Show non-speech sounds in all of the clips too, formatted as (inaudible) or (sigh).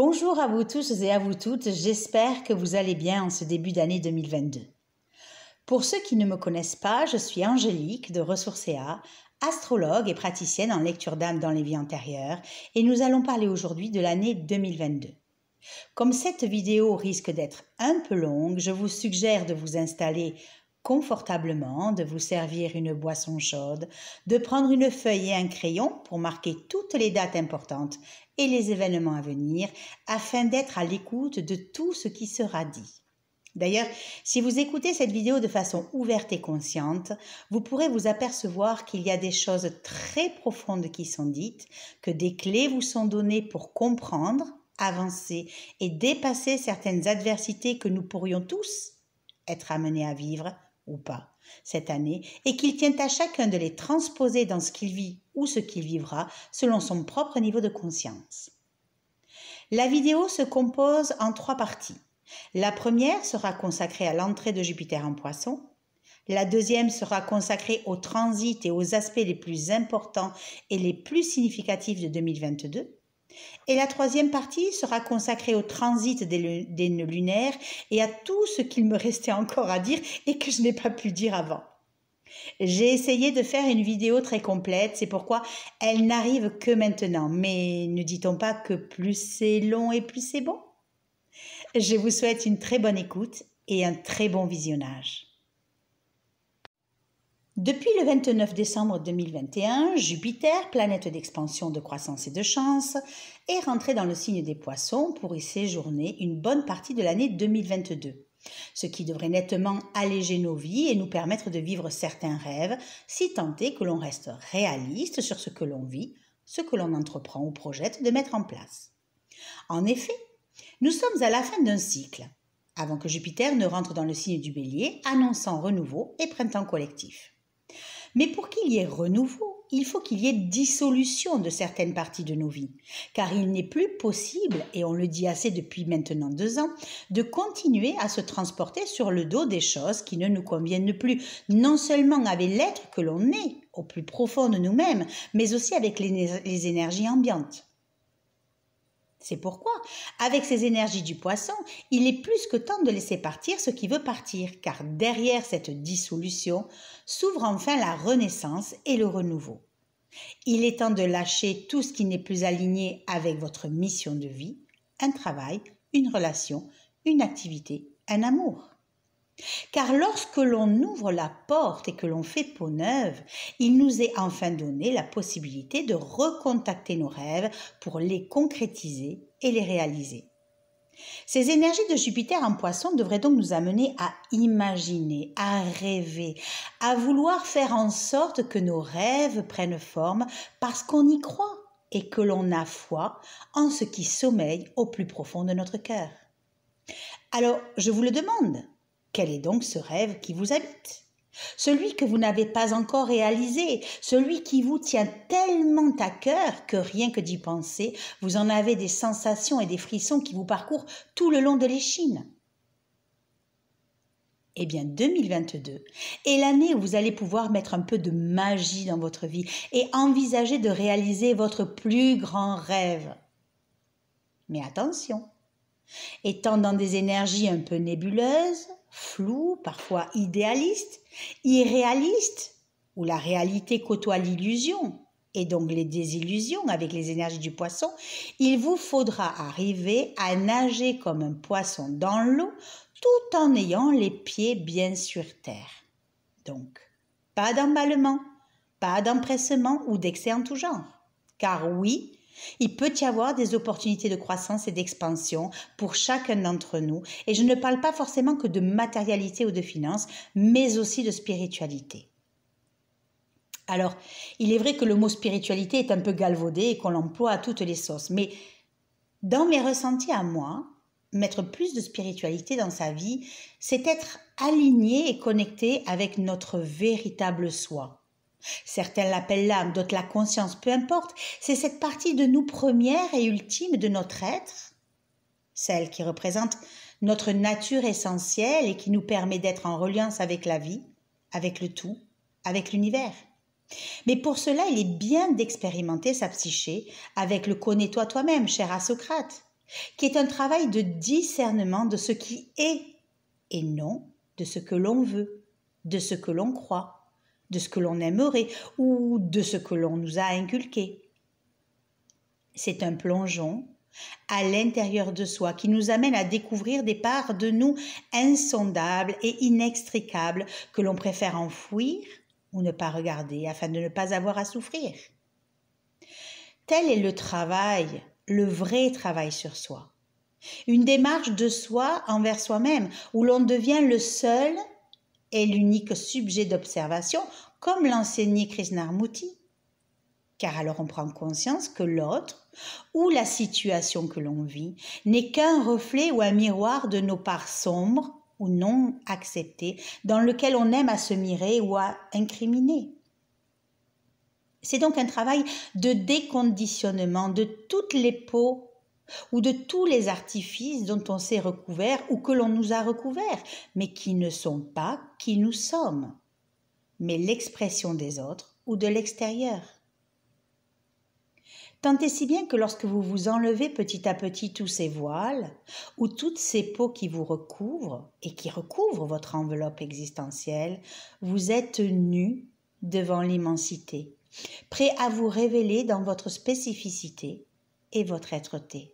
Bonjour à vous tous et à vous toutes, j'espère que vous allez bien en ce début d'année 2022. Pour ceux qui ne me connaissent pas, je suis Angélique de Ressourcea, astrologue et praticienne en lecture d'âme dans les vies antérieures, et nous allons parler aujourd'hui de l'année 2022. Comme cette vidéo risque d'être un peu longue, je vous suggère de vous installer confortablement, de vous servir une boisson chaude, de prendre une feuille et un crayon pour marquer toutes les dates importantes et les événements à venir afin d'être à l'écoute de tout ce qui sera dit. D'ailleurs, si vous écoutez cette vidéo de façon ouverte et consciente, vous pourrez vous apercevoir qu'il y a des choses très profondes qui sont dites, que des clés vous sont données pour comprendre, avancer et dépasser certaines adversités que nous pourrions tous être amenés à vivre ou pas cette année et qu'il tient à chacun de les transposer dans ce qu'il vit ou ce qu'il vivra selon son propre niveau de conscience. La vidéo se compose en trois parties. La première sera consacrée à l'entrée de Jupiter en poisson. La deuxième sera consacrée au transit et aux aspects les plus importants et les plus significatifs de 2022. Et la troisième partie sera consacrée au transit des, des lunaires et à tout ce qu'il me restait encore à dire et que je n'ai pas pu dire avant. J'ai essayé de faire une vidéo très complète, c'est pourquoi elle n'arrive que maintenant. Mais ne dit-on pas que plus c'est long et plus c'est bon Je vous souhaite une très bonne écoute et un très bon visionnage. Depuis le 29 décembre 2021, Jupiter, planète d'expansion, de croissance et de chance, est rentré dans le signe des poissons pour y séjourner une bonne partie de l'année 2022, ce qui devrait nettement alléger nos vies et nous permettre de vivre certains rêves, si tant est que l'on reste réaliste sur ce que l'on vit, ce que l'on entreprend ou projette de mettre en place. En effet, nous sommes à la fin d'un cycle, avant que Jupiter ne rentre dans le signe du bélier, annonçant renouveau et printemps collectif. Mais pour qu'il y ait renouveau, il faut qu'il y ait dissolution de certaines parties de nos vies, car il n'est plus possible, et on le dit assez depuis maintenant deux ans, de continuer à se transporter sur le dos des choses qui ne nous conviennent plus, non seulement avec l'être que l'on est, au plus profond de nous-mêmes, mais aussi avec les, les énergies ambiantes. C'est pourquoi, avec ces énergies du poisson, il est plus que temps de laisser partir ce qui veut partir, car derrière cette dissolution s'ouvre enfin la renaissance et le renouveau. Il est temps de lâcher tout ce qui n'est plus aligné avec votre mission de vie, un travail, une relation, une activité, un amour. Car lorsque l'on ouvre la porte et que l'on fait peau neuve, il nous est enfin donné la possibilité de recontacter nos rêves pour les concrétiser et les réaliser. Ces énergies de Jupiter en poisson devraient donc nous amener à imaginer, à rêver, à vouloir faire en sorte que nos rêves prennent forme parce qu'on y croit et que l'on a foi en ce qui sommeille au plus profond de notre cœur. Alors, je vous le demande, quel est donc ce rêve qui vous habite Celui que vous n'avez pas encore réalisé, celui qui vous tient tellement à cœur que rien que d'y penser, vous en avez des sensations et des frissons qui vous parcourent tout le long de l'échine. Eh bien, 2022 est l'année où vous allez pouvoir mettre un peu de magie dans votre vie et envisager de réaliser votre plus grand rêve. Mais attention, étant dans des énergies un peu nébuleuses, flou, parfois idéaliste, irréaliste, où la réalité côtoie l'illusion et donc les désillusions avec les énergies du poisson, il vous faudra arriver à nager comme un poisson dans l'eau tout en ayant les pieds bien sur terre. Donc, pas d'emballement, pas d'empressement ou d'excès en tout genre. Car oui, il peut y avoir des opportunités de croissance et d'expansion pour chacun d'entre nous, et je ne parle pas forcément que de matérialité ou de finance, mais aussi de spiritualité. Alors, il est vrai que le mot spiritualité est un peu galvaudé et qu'on l'emploie à toutes les sauces, mais dans mes ressentis à moi, mettre plus de spiritualité dans sa vie, c'est être aligné et connecté avec notre véritable soi, Certains l'appellent l'âme, d'autres la conscience, peu importe. C'est cette partie de nous première et ultime de notre être, celle qui représente notre nature essentielle et qui nous permet d'être en reliance avec la vie, avec le tout, avec l'univers. Mais pour cela, il est bien d'expérimenter sa psyché avec le connais-toi toi-même, cher à qui est un travail de discernement de ce qui est et non de ce que l'on veut, de ce que l'on croit de ce que l'on aimerait ou de ce que l'on nous a inculqué. C'est un plongeon à l'intérieur de soi qui nous amène à découvrir des parts de nous insondables et inextricables que l'on préfère enfouir ou ne pas regarder afin de ne pas avoir à souffrir. Tel est le travail, le vrai travail sur soi. Une démarche de soi envers soi-même où l'on devient le seul est l'unique sujet d'observation, comme l'enseignait Krishnamurti. Car alors on prend conscience que l'autre, ou la situation que l'on vit, n'est qu'un reflet ou un miroir de nos parts sombres ou non acceptées, dans lequel on aime à se mirer ou à incriminer. C'est donc un travail de déconditionnement de toutes les peaux ou de tous les artifices dont on s'est recouvert ou que l'on nous a recouverts, mais qui ne sont pas qui nous sommes, mais l'expression des autres ou de l'extérieur. Tant si bien que lorsque vous vous enlevez petit à petit tous ces voiles, ou toutes ces peaux qui vous recouvrent et qui recouvrent votre enveloppe existentielle, vous êtes nu devant l'immensité, prêt à vous révéler dans votre spécificité et votre être-té.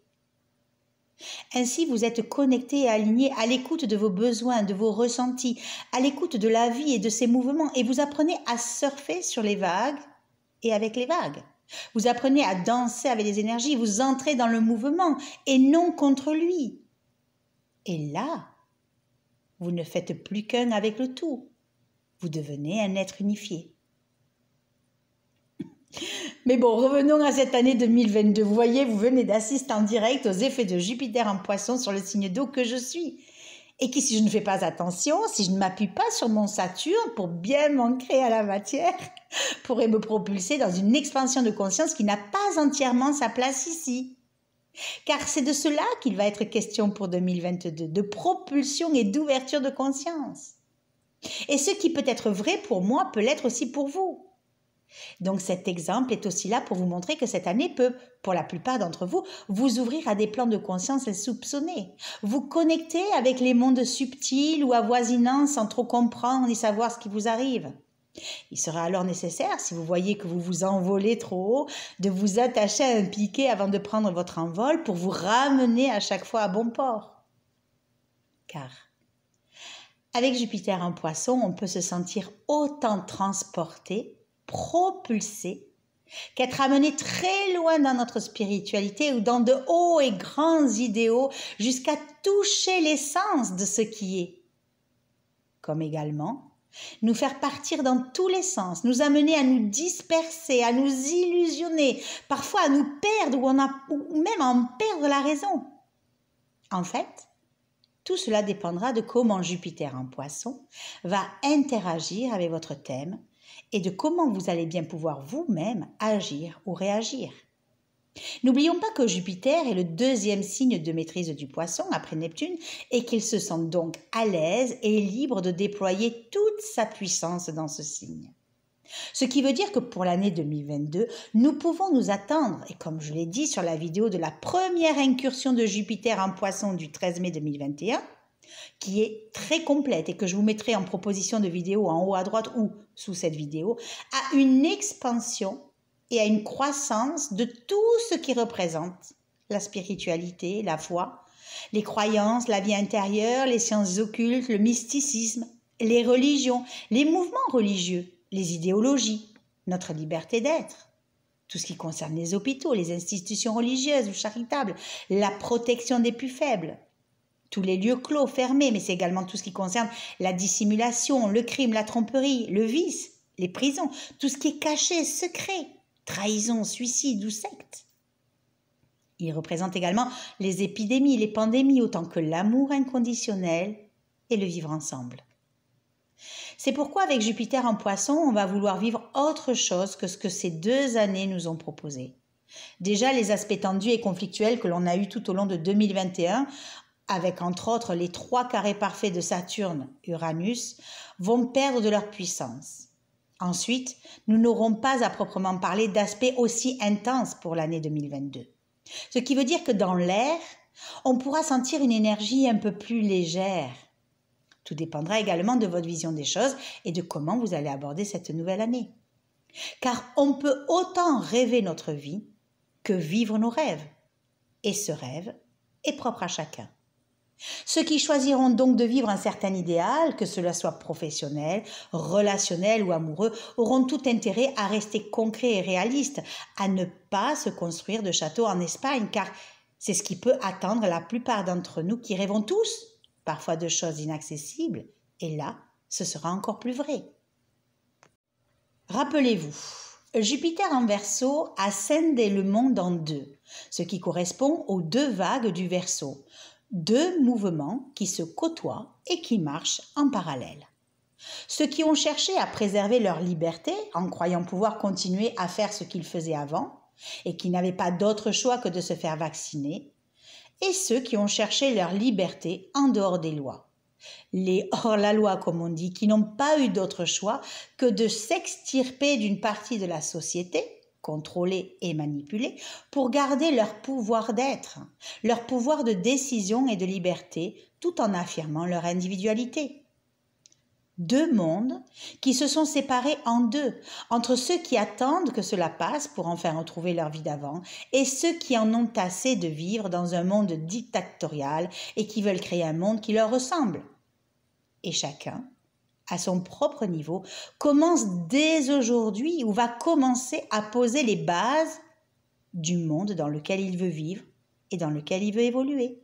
Ainsi, vous êtes connecté et aligné à l'écoute de vos besoins, de vos ressentis, à l'écoute de la vie et de ses mouvements, et vous apprenez à surfer sur les vagues et avec les vagues. Vous apprenez à danser avec les énergies, vous entrez dans le mouvement et non contre lui. Et là, vous ne faites plus qu'un avec le tout. Vous devenez un être unifié. Mais bon, revenons à cette année 2022. Vous voyez, vous venez d'assister en direct aux effets de Jupiter en poisson sur le signe d'eau que je suis. Et qui, si je ne fais pas attention, si je ne m'appuie pas sur mon Saturne pour bien m'ancrer à la matière, (laughs) pourrait me propulser dans une expansion de conscience qui n'a pas entièrement sa place ici. Car c'est de cela qu'il va être question pour 2022, de propulsion et d'ouverture de conscience. Et ce qui peut être vrai pour moi peut l'être aussi pour vous. Donc cet exemple est aussi là pour vous montrer que cette année peut, pour la plupart d'entre vous, vous ouvrir à des plans de conscience insoupçonnés. vous connecter avec les mondes subtils ou avoisinants sans trop comprendre ni savoir ce qui vous arrive. Il sera alors nécessaire, si vous voyez que vous vous envolez trop haut, de vous attacher à un piquet avant de prendre votre envol pour vous ramener à chaque fois à bon port. Car avec Jupiter en poisson, on peut se sentir autant transporté propulsé qu'être amené très loin dans notre spiritualité ou dans de hauts et grands idéaux jusqu'à toucher l'essence de ce qui est. Comme également, nous faire partir dans tous les sens, nous amener à nous disperser, à nous illusionner, parfois à nous perdre ou, on même à en perdre la raison. En fait, tout cela dépendra de comment Jupiter en poisson va interagir avec votre thème et de comment vous allez bien pouvoir vous-même agir ou réagir. N'oublions pas que Jupiter est le deuxième signe de maîtrise du poisson après Neptune et qu'il se sent donc à l'aise et libre de déployer toute sa puissance dans ce signe. Ce qui veut dire que pour l'année 2022, nous pouvons nous attendre, et comme je l'ai dit sur la vidéo de la première incursion de Jupiter en poisson du 13 mai 2021, qui est très complète et que je vous mettrai en proposition de vidéo en haut à droite ou sous cette vidéo, à une expansion et à une croissance de tout ce qui représente la spiritualité, la foi, les croyances, la vie intérieure, les sciences occultes, le mysticisme, les religions, les mouvements religieux, les idéologies, notre liberté d'être, tout ce qui concerne les hôpitaux, les institutions religieuses ou charitables, la protection des plus faibles, tous les lieux clos, fermés, mais c'est également tout ce qui concerne la dissimulation, le crime, la tromperie, le vice, les prisons, tout ce qui est caché, secret, trahison, suicide ou secte. Il représente également les épidémies, les pandémies, autant que l'amour inconditionnel et le vivre ensemble. C'est pourquoi avec Jupiter en poisson, on va vouloir vivre autre chose que ce que ces deux années nous ont proposé. Déjà, les aspects tendus et conflictuels que l'on a eus tout au long de 2021 avec entre autres les trois carrés parfaits de Saturne, Uranus, vont perdre de leur puissance. Ensuite, nous n'aurons pas à proprement parler d'aspects aussi intenses pour l'année 2022. Ce qui veut dire que dans l'air, on pourra sentir une énergie un peu plus légère. Tout dépendra également de votre vision des choses et de comment vous allez aborder cette nouvelle année. Car on peut autant rêver notre vie que vivre nos rêves. Et ce rêve est propre à chacun. Ceux qui choisiront donc de vivre un certain idéal, que cela soit professionnel, relationnel ou amoureux, auront tout intérêt à rester concrets et réalistes, à ne pas se construire de châteaux en Espagne, car c'est ce qui peut attendre la plupart d'entre nous qui rêvons tous, parfois de choses inaccessibles, et là, ce sera encore plus vrai. Rappelez-vous, Jupiter en Verseau scindé le monde en deux, ce qui correspond aux deux vagues du verso deux mouvements qui se côtoient et qui marchent en parallèle. Ceux qui ont cherché à préserver leur liberté en croyant pouvoir continuer à faire ce qu'ils faisaient avant et qui n'avaient pas d'autre choix que de se faire vacciner, et ceux qui ont cherché leur liberté en dehors des lois. Les hors-la-loi, comme on dit, qui n'ont pas eu d'autre choix que de s'extirper d'une partie de la société contrôler et manipuler pour garder leur pouvoir d'être, leur pouvoir de décision et de liberté tout en affirmant leur individualité. Deux mondes qui se sont séparés en deux, entre ceux qui attendent que cela passe pour enfin retrouver leur vie d'avant et ceux qui en ont assez de vivre dans un monde dictatorial et qui veulent créer un monde qui leur ressemble. Et chacun, à son propre niveau, commence dès aujourd'hui ou va commencer à poser les bases du monde dans lequel il veut vivre et dans lequel il veut évoluer.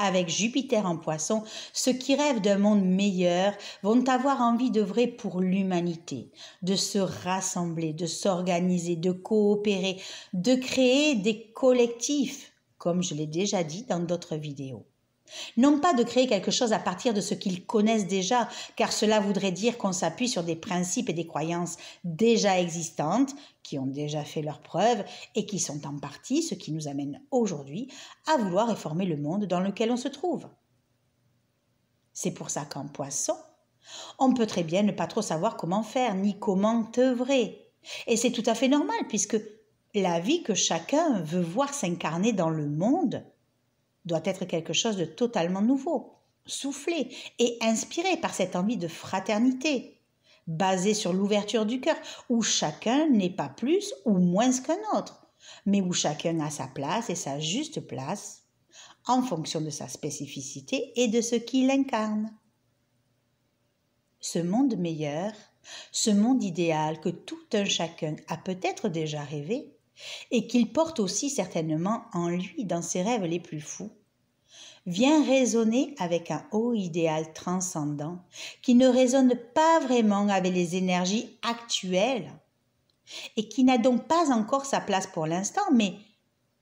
Avec Jupiter en poisson, ceux qui rêvent d'un monde meilleur vont avoir envie d'œuvrer pour l'humanité, de se rassembler, de s'organiser, de coopérer, de créer des collectifs, comme je l'ai déjà dit dans d'autres vidéos. Non pas de créer quelque chose à partir de ce qu'ils connaissent déjà, car cela voudrait dire qu'on s'appuie sur des principes et des croyances déjà existantes, qui ont déjà fait leurs preuves et qui sont en partie ce qui nous amène aujourd'hui à vouloir réformer le monde dans lequel on se trouve. C'est pour ça qu'en poisson, on peut très bien ne pas trop savoir comment faire ni comment œuvrer. Et c'est tout à fait normal puisque la vie que chacun veut voir s'incarner dans le monde doit être quelque chose de totalement nouveau, soufflé et inspiré par cette envie de fraternité, basée sur l'ouverture du cœur, où chacun n'est pas plus ou moins qu'un autre, mais où chacun a sa place et sa juste place en fonction de sa spécificité et de ce qu'il incarne. Ce monde meilleur, ce monde idéal que tout un chacun a peut-être déjà rêvé, et qu'il porte aussi certainement en lui dans ses rêves les plus fous, vient résonner avec un haut idéal transcendant qui ne résonne pas vraiment avec les énergies actuelles et qui n'a donc pas encore sa place pour l'instant, mais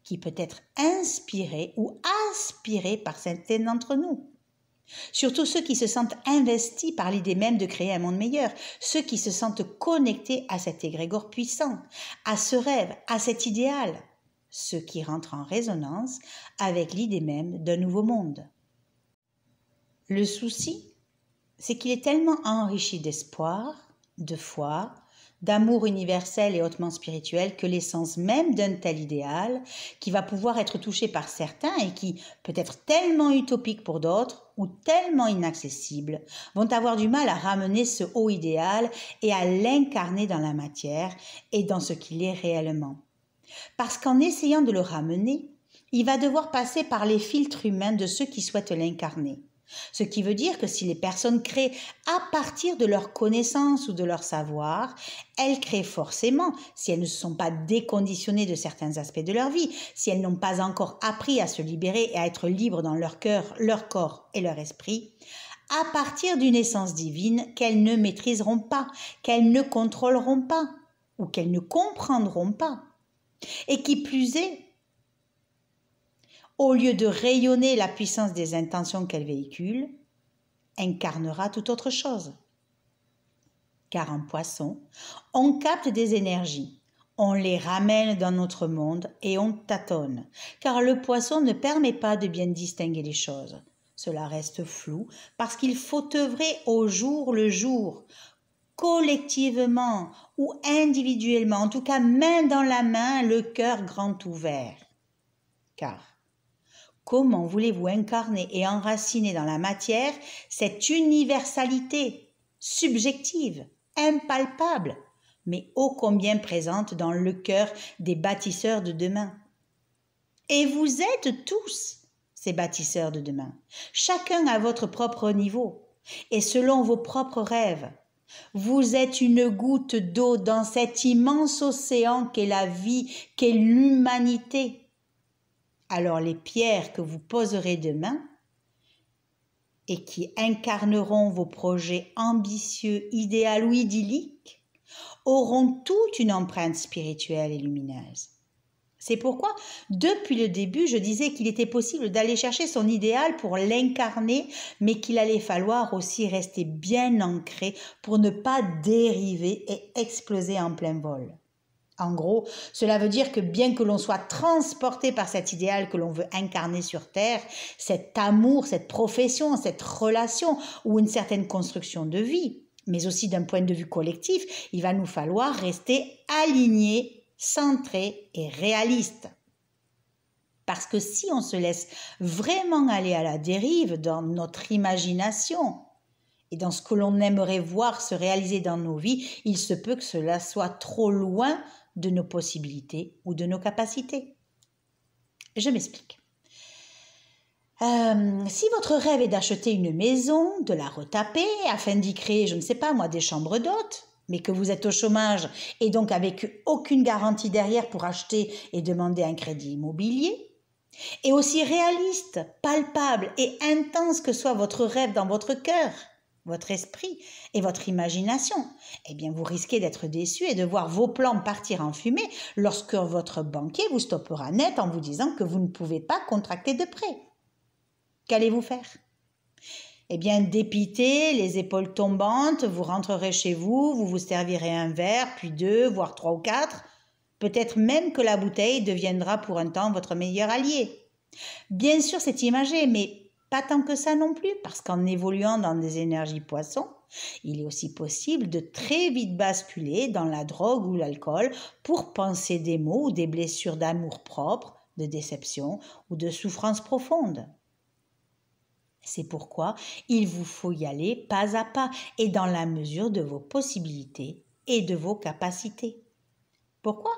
qui peut être inspiré ou aspiré par certains d'entre nous. Surtout ceux qui se sentent investis par l'idée même de créer un monde meilleur, ceux qui se sentent connectés à cet égrégore puissant, à ce rêve, à cet idéal, ce qui rentre en résonance avec l'idée même d'un nouveau monde. Le souci, c'est qu'il est tellement enrichi d'espoir, de foi, d'amour universel et hautement spirituel que l'essence même d'un tel idéal, qui va pouvoir être touché par certains et qui peut être tellement utopique pour d'autres ou tellement inaccessible, vont avoir du mal à ramener ce haut idéal et à l'incarner dans la matière et dans ce qu'il est réellement. Parce qu'en essayant de le ramener, il va devoir passer par les filtres humains de ceux qui souhaitent l'incarner. Ce qui veut dire que si les personnes créent à partir de leur connaissance ou de leur savoir, elles créent forcément, si elles ne sont pas déconditionnées de certains aspects de leur vie, si elles n'ont pas encore appris à se libérer et à être libres dans leur cœur, leur corps et leur esprit, à partir d'une essence divine qu'elles ne maîtriseront pas, qu'elles ne contrôleront pas ou qu'elles ne comprendront pas. Et qui plus est, au lieu de rayonner la puissance des intentions qu'elle véhicule, incarnera tout autre chose. Car en poisson, on capte des énergies, on les ramène dans notre monde et on tâtonne, car le poisson ne permet pas de bien distinguer les choses. Cela reste flou parce qu'il faut œuvrer au jour le jour collectivement ou individuellement, en tout cas main dans la main, le cœur grand ouvert. Car comment voulez-vous incarner et enraciner dans la matière cette universalité subjective, impalpable, mais ô combien présente dans le cœur des bâtisseurs de demain Et vous êtes tous ces bâtisseurs de demain, chacun à votre propre niveau et selon vos propres rêves vous êtes une goutte d'eau dans cet immense océan qu'est la vie, qu'est l'humanité. Alors les pierres que vous poserez demain et qui incarneront vos projets ambitieux, idéaux ou idylliques auront toute une empreinte spirituelle et lumineuse. C'est pourquoi, depuis le début, je disais qu'il était possible d'aller chercher son idéal pour l'incarner, mais qu'il allait falloir aussi rester bien ancré pour ne pas dériver et exploser en plein vol. En gros, cela veut dire que bien que l'on soit transporté par cet idéal que l'on veut incarner sur Terre, cet amour, cette profession, cette relation ou une certaine construction de vie, mais aussi d'un point de vue collectif, il va nous falloir rester alignés centré et réaliste. Parce que si on se laisse vraiment aller à la dérive dans notre imagination et dans ce que l'on aimerait voir se réaliser dans nos vies, il se peut que cela soit trop loin de nos possibilités ou de nos capacités. Je m'explique. Euh, si votre rêve est d'acheter une maison, de la retaper, afin d'y créer, je ne sais pas moi, des chambres d'hôtes, mais que vous êtes au chômage et donc avec aucune garantie derrière pour acheter et demander un crédit immobilier, et aussi réaliste, palpable et intense que soit votre rêve dans votre cœur, votre esprit et votre imagination, eh bien vous risquez d'être déçu et de voir vos plans partir en fumée lorsque votre banquier vous stoppera net en vous disant que vous ne pouvez pas contracter de prêt. Qu'allez-vous faire eh bien, dépité, les épaules tombantes, vous rentrerez chez vous, vous vous servirez un verre, puis deux, voire trois ou quatre. Peut-être même que la bouteille deviendra pour un temps votre meilleur allié. Bien sûr, c'est imagé, mais pas tant que ça non plus, parce qu'en évoluant dans des énergies poissons, il est aussi possible de très vite basculer dans la drogue ou l'alcool pour penser des maux ou des blessures d'amour propre, de déception ou de souffrance profonde. C'est pourquoi il vous faut y aller pas à pas et dans la mesure de vos possibilités et de vos capacités. Pourquoi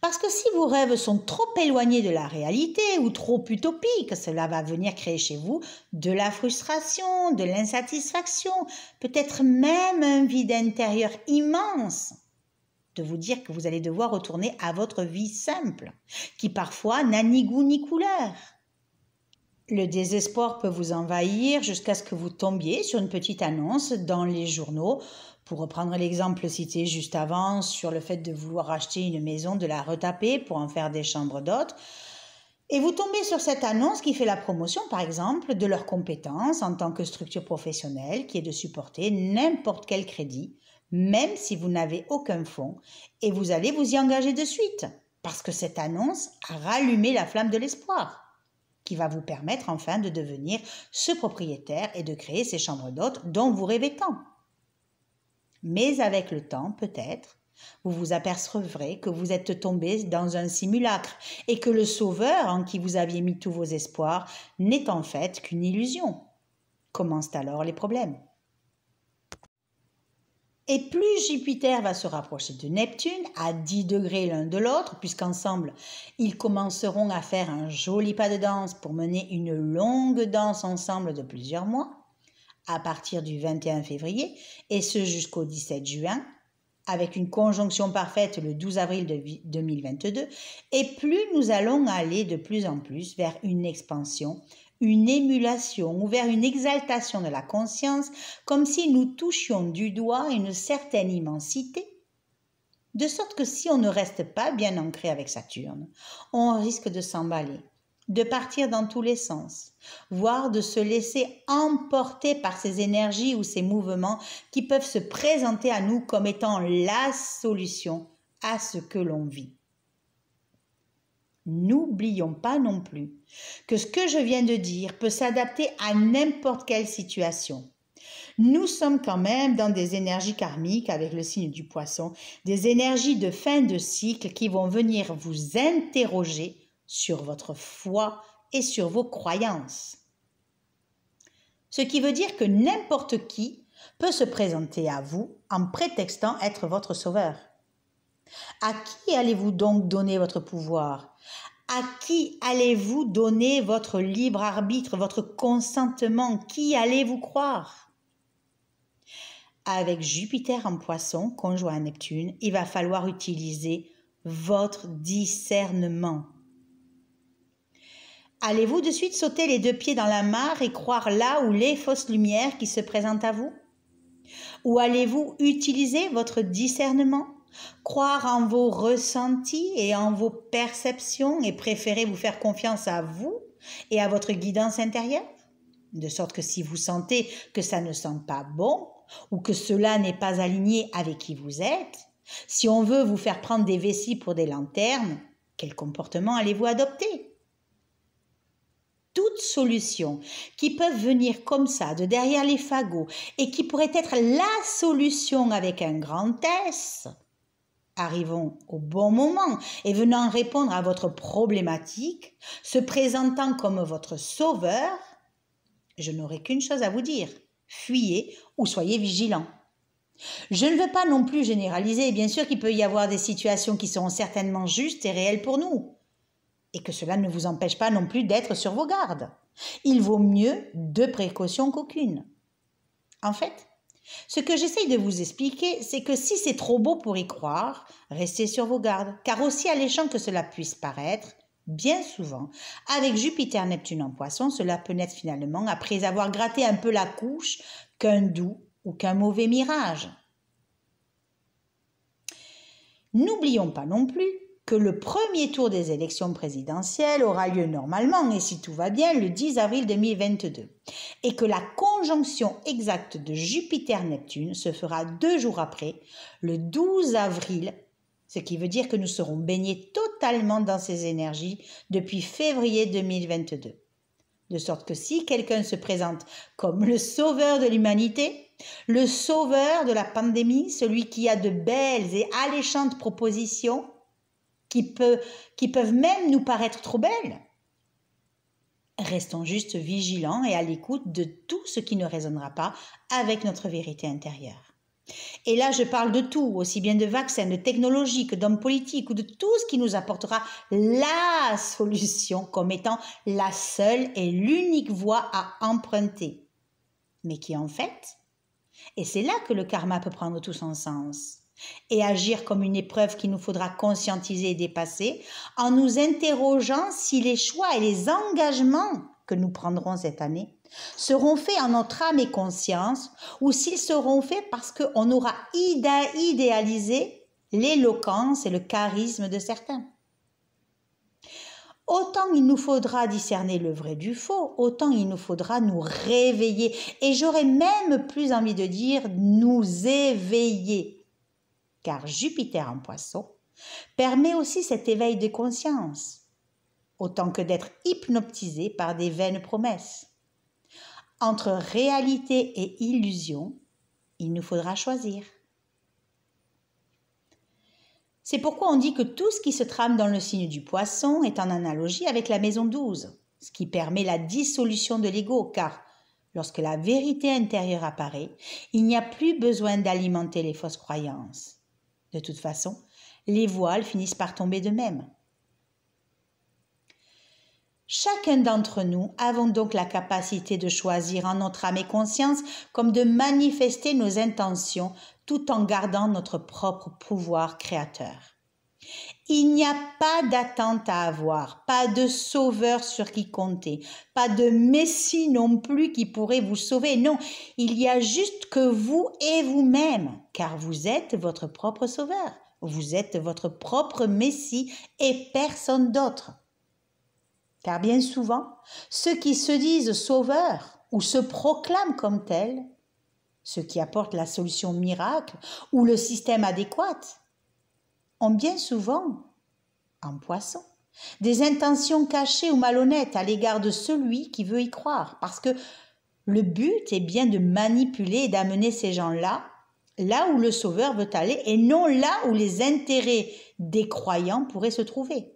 Parce que si vos rêves sont trop éloignés de la réalité ou trop utopiques, cela va venir créer chez vous de la frustration, de l'insatisfaction, peut-être même un vide intérieur immense de vous dire que vous allez devoir retourner à votre vie simple, qui parfois n'a ni goût ni couleur. Le désespoir peut vous envahir jusqu'à ce que vous tombiez sur une petite annonce dans les journaux. Pour reprendre l'exemple cité juste avant sur le fait de vouloir acheter une maison, de la retaper pour en faire des chambres d'hôtes, et vous tombez sur cette annonce qui fait la promotion, par exemple, de leurs compétences en tant que structure professionnelle qui est de supporter n'importe quel crédit, même si vous n'avez aucun fonds, et vous allez vous y engager de suite, parce que cette annonce a rallumé la flamme de l'espoir qui va vous permettre enfin de devenir ce propriétaire et de créer ces chambres d'hôtes dont vous rêvez tant. Mais avec le temps, peut-être, vous vous apercevrez que vous êtes tombé dans un simulacre et que le sauveur en qui vous aviez mis tous vos espoirs n'est en fait qu'une illusion. Commencent alors les problèmes. Et plus Jupiter va se rapprocher de Neptune, à 10 degrés l'un de l'autre, puisqu'ensemble, ils commenceront à faire un joli pas de danse pour mener une longue danse ensemble de plusieurs mois, à partir du 21 février, et ce jusqu'au 17 juin, avec une conjonction parfaite le 12 avril de 2022, et plus nous allons aller de plus en plus vers une expansion une émulation ou vers une exaltation de la conscience, comme si nous touchions du doigt une certaine immensité, de sorte que si on ne reste pas bien ancré avec Saturne, on risque de s'emballer, de partir dans tous les sens, voire de se laisser emporter par ces énergies ou ces mouvements qui peuvent se présenter à nous comme étant la solution à ce que l'on vit. N'oublions pas non plus que ce que je viens de dire peut s'adapter à n'importe quelle situation. Nous sommes quand même dans des énergies karmiques avec le signe du poisson, des énergies de fin de cycle qui vont venir vous interroger sur votre foi et sur vos croyances. Ce qui veut dire que n'importe qui peut se présenter à vous en prétextant être votre sauveur. À qui allez-vous donc donner votre pouvoir À qui allez-vous donner votre libre arbitre, votre consentement Qui allez-vous croire Avec Jupiter en poisson, conjoint à Neptune, il va falloir utiliser votre discernement. Allez-vous de suite sauter les deux pieds dans la mare et croire là où les fausses lumières qui se présentent à vous Ou allez-vous utiliser votre discernement croire en vos ressentis et en vos perceptions et préférer vous faire confiance à vous et à votre guidance intérieure De sorte que si vous sentez que ça ne sent pas bon ou que cela n'est pas aligné avec qui vous êtes, si on veut vous faire prendre des vessies pour des lanternes, quel comportement allez-vous adopter toutes solutions qui peuvent venir comme ça, de derrière les fagots, et qui pourraient être la solution avec un grand S, Arrivons au bon moment et venant répondre à votre problématique, se présentant comme votre sauveur, je n'aurai qu'une chose à vous dire. Fuyez ou soyez vigilant. Je ne veux pas non plus généraliser, bien sûr qu'il peut y avoir des situations qui seront certainement justes et réelles pour nous, et que cela ne vous empêche pas non plus d'être sur vos gardes. Il vaut mieux deux précautions qu'aucune. En fait, ce que j'essaye de vous expliquer, c'est que si c'est trop beau pour y croire, restez sur vos gardes, car aussi alléchant que cela puisse paraître, bien souvent, avec Jupiter Neptune en poisson, cela peut naître finalement après avoir gratté un peu la couche qu'un doux ou qu'un mauvais mirage. N'oublions pas non plus que le premier tour des élections présidentielles aura lieu normalement, et si tout va bien, le 10 avril 2022, et que la conjonction exacte de Jupiter-Neptune se fera deux jours après, le 12 avril, ce qui veut dire que nous serons baignés totalement dans ces énergies depuis février 2022. De sorte que si quelqu'un se présente comme le sauveur de l'humanité, le sauveur de la pandémie, celui qui a de belles et alléchantes propositions, qui, peut, qui peuvent même nous paraître trop belles. Restons juste vigilants et à l'écoute de tout ce qui ne résonnera pas avec notre vérité intérieure. Et là, je parle de tout, aussi bien de vaccins, de technologiques, que d'hommes politiques ou de tout ce qui nous apportera la solution comme étant la seule et l'unique voie à emprunter. Mais qui en fait, et c'est là que le karma peut prendre tout son sens, et agir comme une épreuve qu'il nous faudra conscientiser et dépasser en nous interrogeant si les choix et les engagements que nous prendrons cette année seront faits en notre âme et conscience ou s'ils seront faits parce qu'on aura idéalisé l'éloquence et le charisme de certains. Autant il nous faudra discerner le vrai du faux, autant il nous faudra nous réveiller. Et j'aurais même plus envie de dire nous éveiller car Jupiter en poisson, permet aussi cet éveil de conscience, autant que d'être hypnotisé par des vaines promesses. Entre réalité et illusion, il nous faudra choisir. C'est pourquoi on dit que tout ce qui se trame dans le signe du poisson est en analogie avec la maison 12, ce qui permet la dissolution de l'ego, car lorsque la vérité intérieure apparaît, il n'y a plus besoin d'alimenter les fausses croyances. De toute façon, les voiles finissent par tomber de même. Chacun d'entre nous avons donc la capacité de choisir en notre âme et conscience comme de manifester nos intentions tout en gardant notre propre pouvoir créateur. Il n'y a pas d'attente à avoir, pas de sauveur sur qui compter, pas de Messie non plus qui pourrait vous sauver. Non, il y a juste que vous et vous-même, car vous êtes votre propre sauveur, vous êtes votre propre Messie et personne d'autre. Car bien souvent, ceux qui se disent sauveurs ou se proclament comme tels, ceux qui apportent la solution miracle ou le système adéquat, ont bien souvent, en poisson, des intentions cachées ou malhonnêtes à l'égard de celui qui veut y croire, parce que le but est bien de manipuler et d'amener ces gens-là là où le Sauveur veut aller et non là où les intérêts des croyants pourraient se trouver.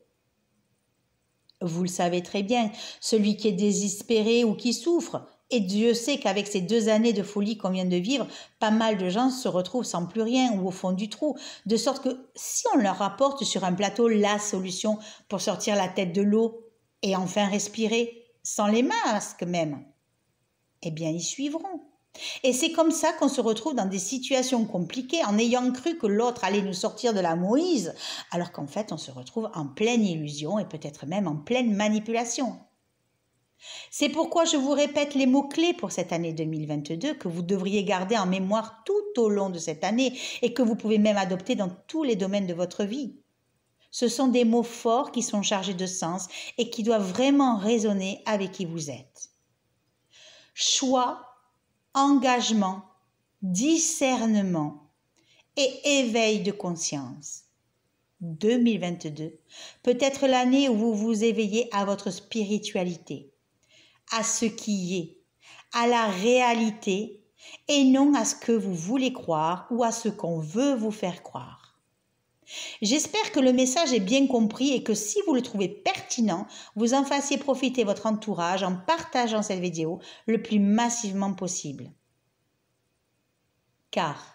Vous le savez très bien, celui qui est désespéré ou qui souffre et Dieu sait qu'avec ces deux années de folie qu'on vient de vivre, pas mal de gens se retrouvent sans plus rien ou au fond du trou. De sorte que si on leur apporte sur un plateau la solution pour sortir la tête de l'eau et enfin respirer, sans les masques même, eh bien ils suivront. Et c'est comme ça qu'on se retrouve dans des situations compliquées en ayant cru que l'autre allait nous sortir de la Moïse, alors qu'en fait on se retrouve en pleine illusion et peut-être même en pleine manipulation. C'est pourquoi je vous répète les mots-clés pour cette année 2022 que vous devriez garder en mémoire tout au long de cette année et que vous pouvez même adopter dans tous les domaines de votre vie. Ce sont des mots forts qui sont chargés de sens et qui doivent vraiment résonner avec qui vous êtes. Choix, engagement, discernement et éveil de conscience. 2022 peut être l'année où vous vous éveillez à votre spiritualité, à ce qui est, à la réalité et non à ce que vous voulez croire ou à ce qu'on veut vous faire croire. J'espère que le message est bien compris et que si vous le trouvez pertinent, vous en fassiez profiter votre entourage en partageant cette vidéo le plus massivement possible. Car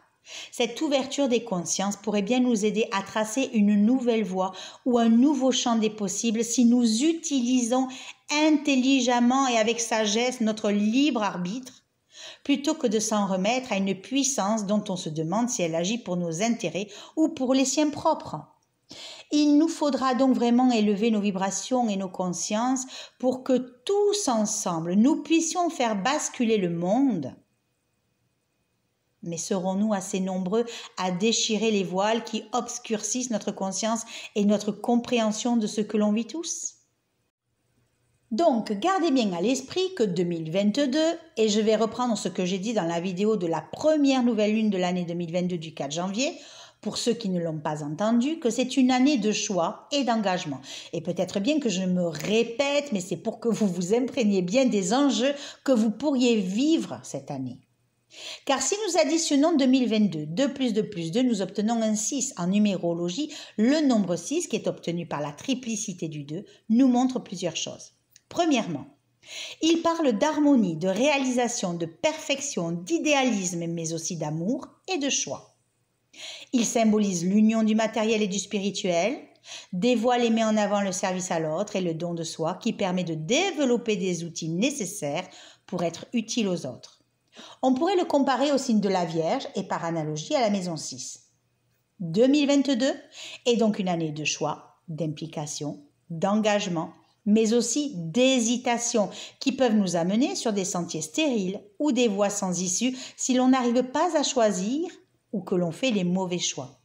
cette ouverture des consciences pourrait bien nous aider à tracer une nouvelle voie ou un nouveau champ des possibles si nous utilisons intelligemment et avec sagesse notre libre arbitre, plutôt que de s'en remettre à une puissance dont on se demande si elle agit pour nos intérêts ou pour les siens propres. Il nous faudra donc vraiment élever nos vibrations et nos consciences pour que tous ensemble nous puissions faire basculer le monde. Mais serons-nous assez nombreux à déchirer les voiles qui obscurcissent notre conscience et notre compréhension de ce que l'on vit tous donc, gardez bien à l'esprit que 2022, et je vais reprendre ce que j'ai dit dans la vidéo de la première nouvelle lune de l'année 2022 du 4 janvier, pour ceux qui ne l'ont pas entendu, que c'est une année de choix et d'engagement. Et peut-être bien que je me répète, mais c'est pour que vous vous imprégniez bien des enjeux que vous pourriez vivre cette année. Car si nous additionnons 2022, 2 plus 2 plus 2, nous obtenons un 6. En numérologie, le nombre 6, qui est obtenu par la triplicité du 2, nous montre plusieurs choses. Premièrement, il parle d'harmonie, de réalisation, de perfection, d'idéalisme, mais aussi d'amour et de choix. Il symbolise l'union du matériel et du spirituel, dévoile et met en avant le service à l'autre et le don de soi qui permet de développer des outils nécessaires pour être utile aux autres. On pourrait le comparer au signe de la Vierge et par analogie à la maison 6. 2022 est donc une année de choix, d'implication, d'engagement mais aussi d'hésitations qui peuvent nous amener sur des sentiers stériles ou des voies sans issue si l'on n'arrive pas à choisir ou que l'on fait les mauvais choix.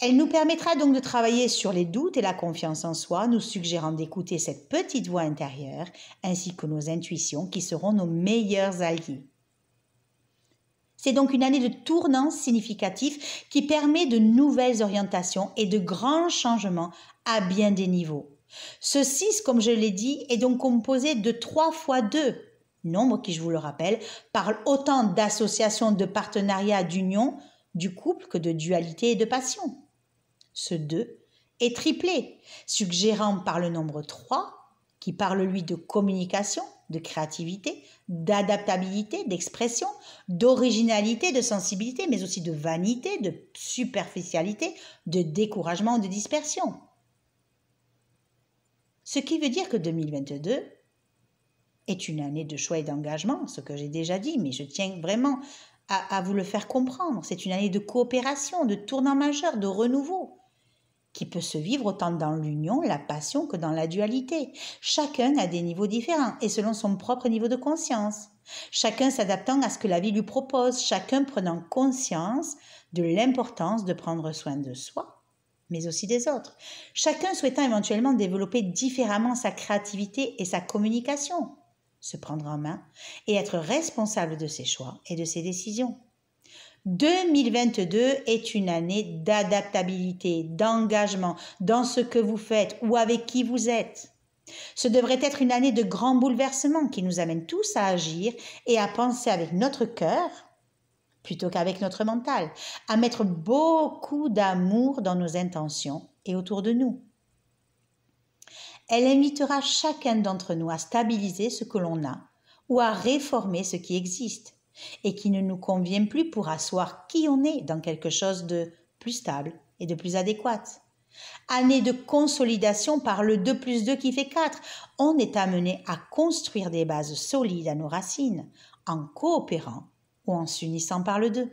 Elle nous permettra donc de travailler sur les doutes et la confiance en soi, nous suggérant d'écouter cette petite voix intérieure ainsi que nos intuitions qui seront nos meilleurs alliés. C'est donc une année de tournant significatif qui permet de nouvelles orientations et de grands changements à bien des niveaux. Ce 6, comme je l'ai dit, est donc composé de 3 fois 2, nombre qui, je vous le rappelle, parle autant d'associations, de partenariat, d'union, du couple que de dualité et de passion. Ce 2 est triplé, suggérant par le nombre 3, qui parle lui de communication, de créativité, d'adaptabilité, d'expression, d'originalité, de sensibilité, mais aussi de vanité, de superficialité, de découragement, de dispersion. Ce qui veut dire que 2022 est une année de choix et d'engagement, ce que j'ai déjà dit, mais je tiens vraiment à, vous le faire comprendre. C'est une année de coopération, de tournant majeur, de renouveau qui peut se vivre autant dans l'union, la passion que dans la dualité. Chacun a des niveaux différents et selon son propre niveau de conscience. Chacun s'adaptant à ce que la vie lui propose, chacun prenant conscience de l'importance de prendre soin de soi mais aussi des autres, chacun souhaitant éventuellement développer différemment sa créativité et sa communication, se prendre en main et être responsable de ses choix et de ses décisions. 2022 est une année d'adaptabilité, d'engagement dans ce que vous faites ou avec qui vous êtes. Ce devrait être une année de grands bouleversements qui nous amène tous à agir et à penser avec notre cœur plutôt qu'avec notre mental, à mettre beaucoup d'amour dans nos intentions et autour de nous. Elle invitera chacun d'entre nous à stabiliser ce que l'on a ou à réformer ce qui existe et qui ne nous convient plus pour asseoir qui on est dans quelque chose de plus stable et de plus adéquat. Année de consolidation par le 2 plus 2 qui fait 4, on est amené à construire des bases solides à nos racines en coopérant ou en s'unissant par le 2.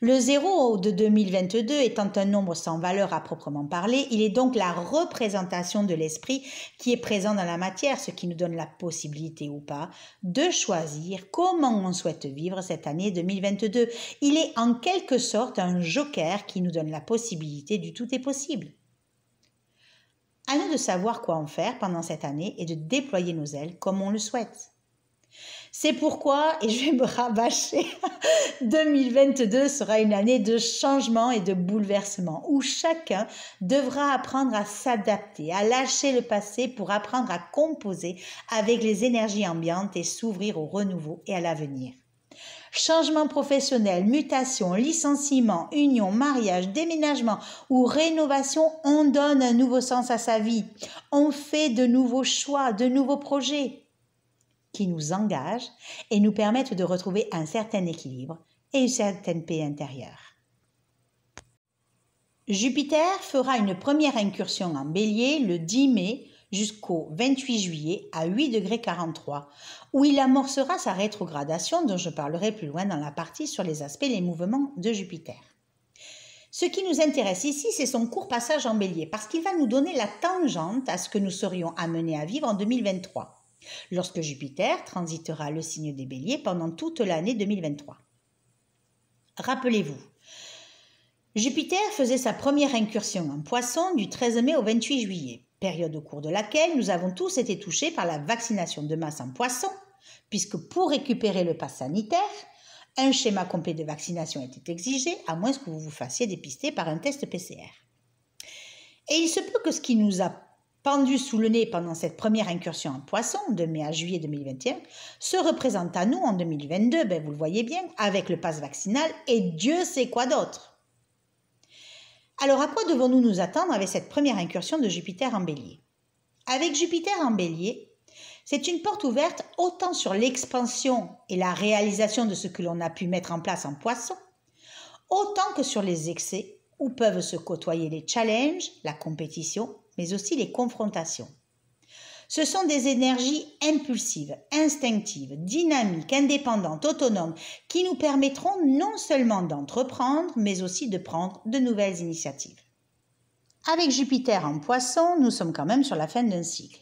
Le 0 de 2022 étant un nombre sans valeur à proprement parler, il est donc la représentation de l'esprit qui est présent dans la matière, ce qui nous donne la possibilité ou pas de choisir comment on souhaite vivre cette année 2022. Il est en quelque sorte un joker qui nous donne la possibilité du tout est possible. À nous de savoir quoi en faire pendant cette année et de déployer nos ailes comme on le souhaite. C'est pourquoi, et je vais me rabâcher, 2022 (laughs) sera une année de changement et de bouleversement où chacun devra apprendre à s'adapter, à lâcher le passé pour apprendre à composer avec les énergies ambiantes et s'ouvrir au renouveau et à l'avenir. Changement professionnel, mutation, licenciement, union, mariage, déménagement ou rénovation, on donne un nouveau sens à sa vie. On fait de nouveaux choix, de nouveaux projets qui nous engagent et nous permettent de retrouver un certain équilibre et une certaine paix intérieure. Jupiter fera une première incursion en bélier le 10 mai jusqu'au 28 juillet à 8 degrés 43, où il amorcera sa rétrogradation dont je parlerai plus loin dans la partie sur les aspects et les mouvements de Jupiter. Ce qui nous intéresse ici, c'est son court passage en bélier, parce qu'il va nous donner la tangente à ce que nous serions amenés à vivre en 2023 lorsque Jupiter transitera le signe des béliers pendant toute l'année 2023. Rappelez-vous, Jupiter faisait sa première incursion en poisson du 13 mai au 28 juillet, période au cours de laquelle nous avons tous été touchés par la vaccination de masse en poisson, puisque pour récupérer le pass sanitaire, un schéma complet de vaccination était exigé, à moins que vous vous fassiez dépister par un test PCR. Et il se peut que ce qui nous a pendu sous le nez pendant cette première incursion en poisson de mai à juillet 2021, se représente à nous en 2022, ben vous le voyez bien, avec le passe vaccinal et Dieu sait quoi d'autre. Alors à quoi devons-nous nous attendre avec cette première incursion de Jupiter en bélier Avec Jupiter en bélier, c'est une porte ouverte autant sur l'expansion et la réalisation de ce que l'on a pu mettre en place en poisson, autant que sur les excès où peuvent se côtoyer les challenges, la compétition mais aussi les confrontations. Ce sont des énergies impulsives, instinctives, dynamiques, indépendantes, autonomes, qui nous permettront non seulement d'entreprendre, mais aussi de prendre de nouvelles initiatives. Avec Jupiter en poisson, nous sommes quand même sur la fin d'un cycle.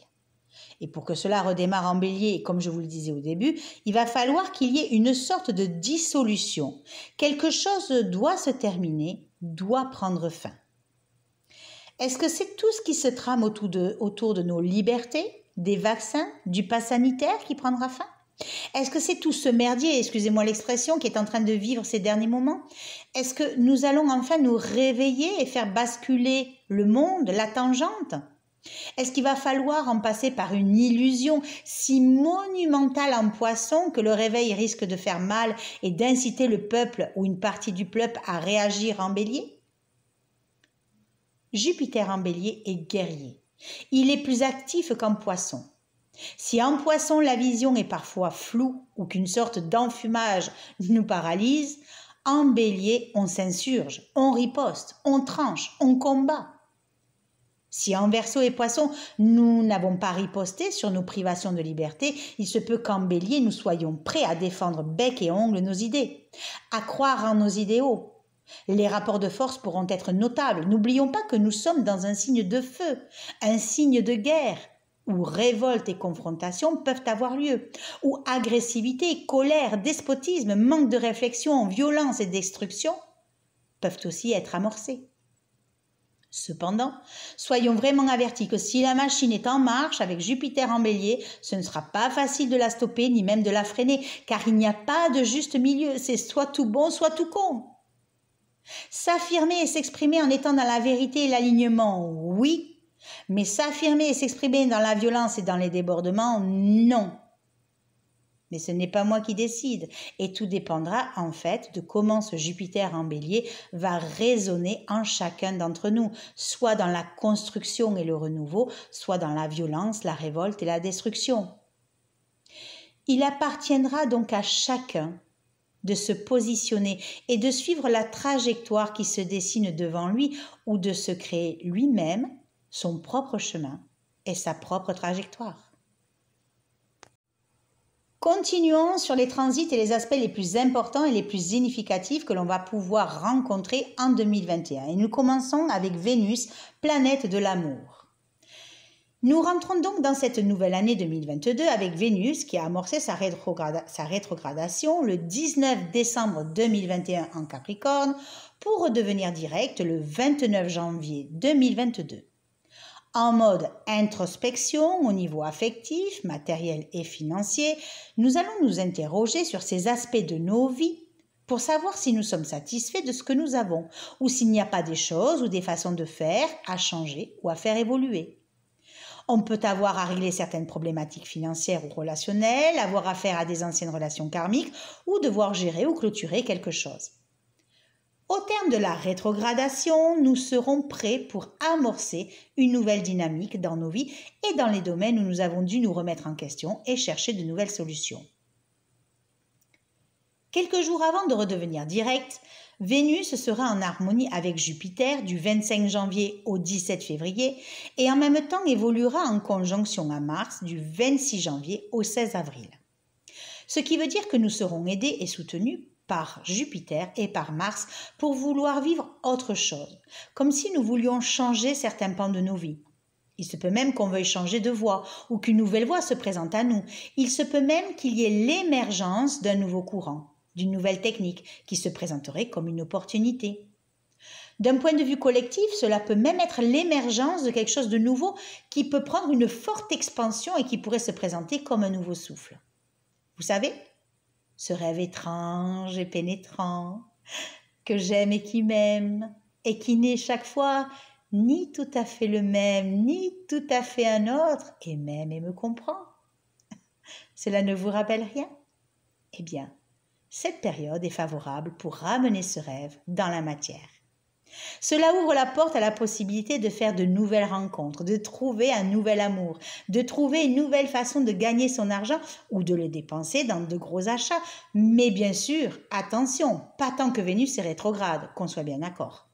Et pour que cela redémarre en bélier, comme je vous le disais au début, il va falloir qu'il y ait une sorte de dissolution. Quelque chose doit se terminer, doit prendre fin. Est-ce que c'est tout ce qui se trame autour de, autour de nos libertés, des vaccins, du pas sanitaire qui prendra fin Est-ce que c'est tout ce merdier, excusez-moi l'expression, qui est en train de vivre ces derniers moments Est-ce que nous allons enfin nous réveiller et faire basculer le monde, la tangente est-ce qu'il va falloir en passer par une illusion si monumentale en poisson que le réveil risque de faire mal et d'inciter le peuple ou une partie du peuple à réagir en bélier Jupiter en bélier est guerrier. Il est plus actif qu'en poisson. Si en poisson la vision est parfois floue ou qu'une sorte d'enfumage nous paralyse, en bélier on s'insurge, on riposte, on tranche, on combat. Si en verso et poisson nous n'avons pas riposté sur nos privations de liberté, il se peut qu'en bélier nous soyons prêts à défendre bec et ongle nos idées, à croire en nos idéaux, les rapports de force pourront être notables. N'oublions pas que nous sommes dans un signe de feu, un signe de guerre, où révolte et confrontation peuvent avoir lieu, où agressivité, colère, despotisme, manque de réflexion, violence et destruction peuvent aussi être amorcés. Cependant, soyons vraiment avertis que si la machine est en marche avec Jupiter en bélier, ce ne sera pas facile de la stopper ni même de la freiner, car il n'y a pas de juste milieu, c'est soit tout bon, soit tout con. S'affirmer et s'exprimer en étant dans la vérité et l'alignement, oui, mais s'affirmer et s'exprimer dans la violence et dans les débordements, non. Mais ce n'est pas moi qui décide. Et tout dépendra en fait de comment ce Jupiter en bélier va résonner en chacun d'entre nous, soit dans la construction et le renouveau, soit dans la violence, la révolte et la destruction. Il appartiendra donc à chacun de se positionner et de suivre la trajectoire qui se dessine devant lui ou de se créer lui-même son propre chemin et sa propre trajectoire. Continuons sur les transits et les aspects les plus importants et les plus significatifs que l'on va pouvoir rencontrer en 2021. Et nous commençons avec Vénus, planète de l'amour. Nous rentrons donc dans cette nouvelle année 2022 avec Vénus qui a amorcé sa, rétrogradation le 19 décembre 2021 en Capricorne pour redevenir directe le 29 janvier 2022 en mode introspection au niveau affectif, matériel et financier, nous allons nous interroger sur ces aspects de nos vies pour savoir si nous sommes satisfaits de ce que nous avons ou s'il n'y a pas des choses ou des façons de faire à changer ou à faire évoluer. On peut avoir à régler certaines problématiques financières ou relationnelles, avoir affaire à des anciennes relations karmiques ou devoir gérer ou clôturer quelque chose. Au terme de la rétrogradation, nous serons prêts pour amorcer une nouvelle dynamique dans nos vies et dans les domaines où nous avons dû nous remettre en question et chercher de nouvelles solutions. Quelques jours avant de redevenir direct, Vénus sera en harmonie avec Jupiter du 25 janvier au 17 février et en même temps évoluera en conjonction à Mars du 26 janvier au 16 avril. Ce qui veut dire que nous serons aidés et soutenus par Jupiter et par Mars pour vouloir vivre autre chose, comme si nous voulions changer certains pans de nos vies. Il se peut même qu'on veuille changer de voie ou qu'une nouvelle voie se présente à nous. Il se peut même qu'il y ait l'émergence d'un nouveau courant d'une nouvelle technique qui se présenterait comme une opportunité. D'un point de vue collectif, cela peut même être l'émergence de quelque chose de nouveau qui peut prendre une forte expansion et qui pourrait se présenter comme un nouveau souffle. Vous savez, ce rêve étrange et pénétrant, que j'aime et qui m'aime, et qui n'est chaque fois ni tout à fait le même, ni tout à fait un autre, et m'aime et me comprend. Cela ne vous rappelle rien Eh bien, cette période est favorable pour ramener ce rêve dans la matière. Cela ouvre la porte à la possibilité de faire de nouvelles rencontres, de trouver un nouvel amour, de trouver une nouvelle façon de gagner son argent ou de le dépenser dans de gros achats. Mais bien sûr, attention, pas tant que Vénus est rétrograde, qu'on soit bien d'accord.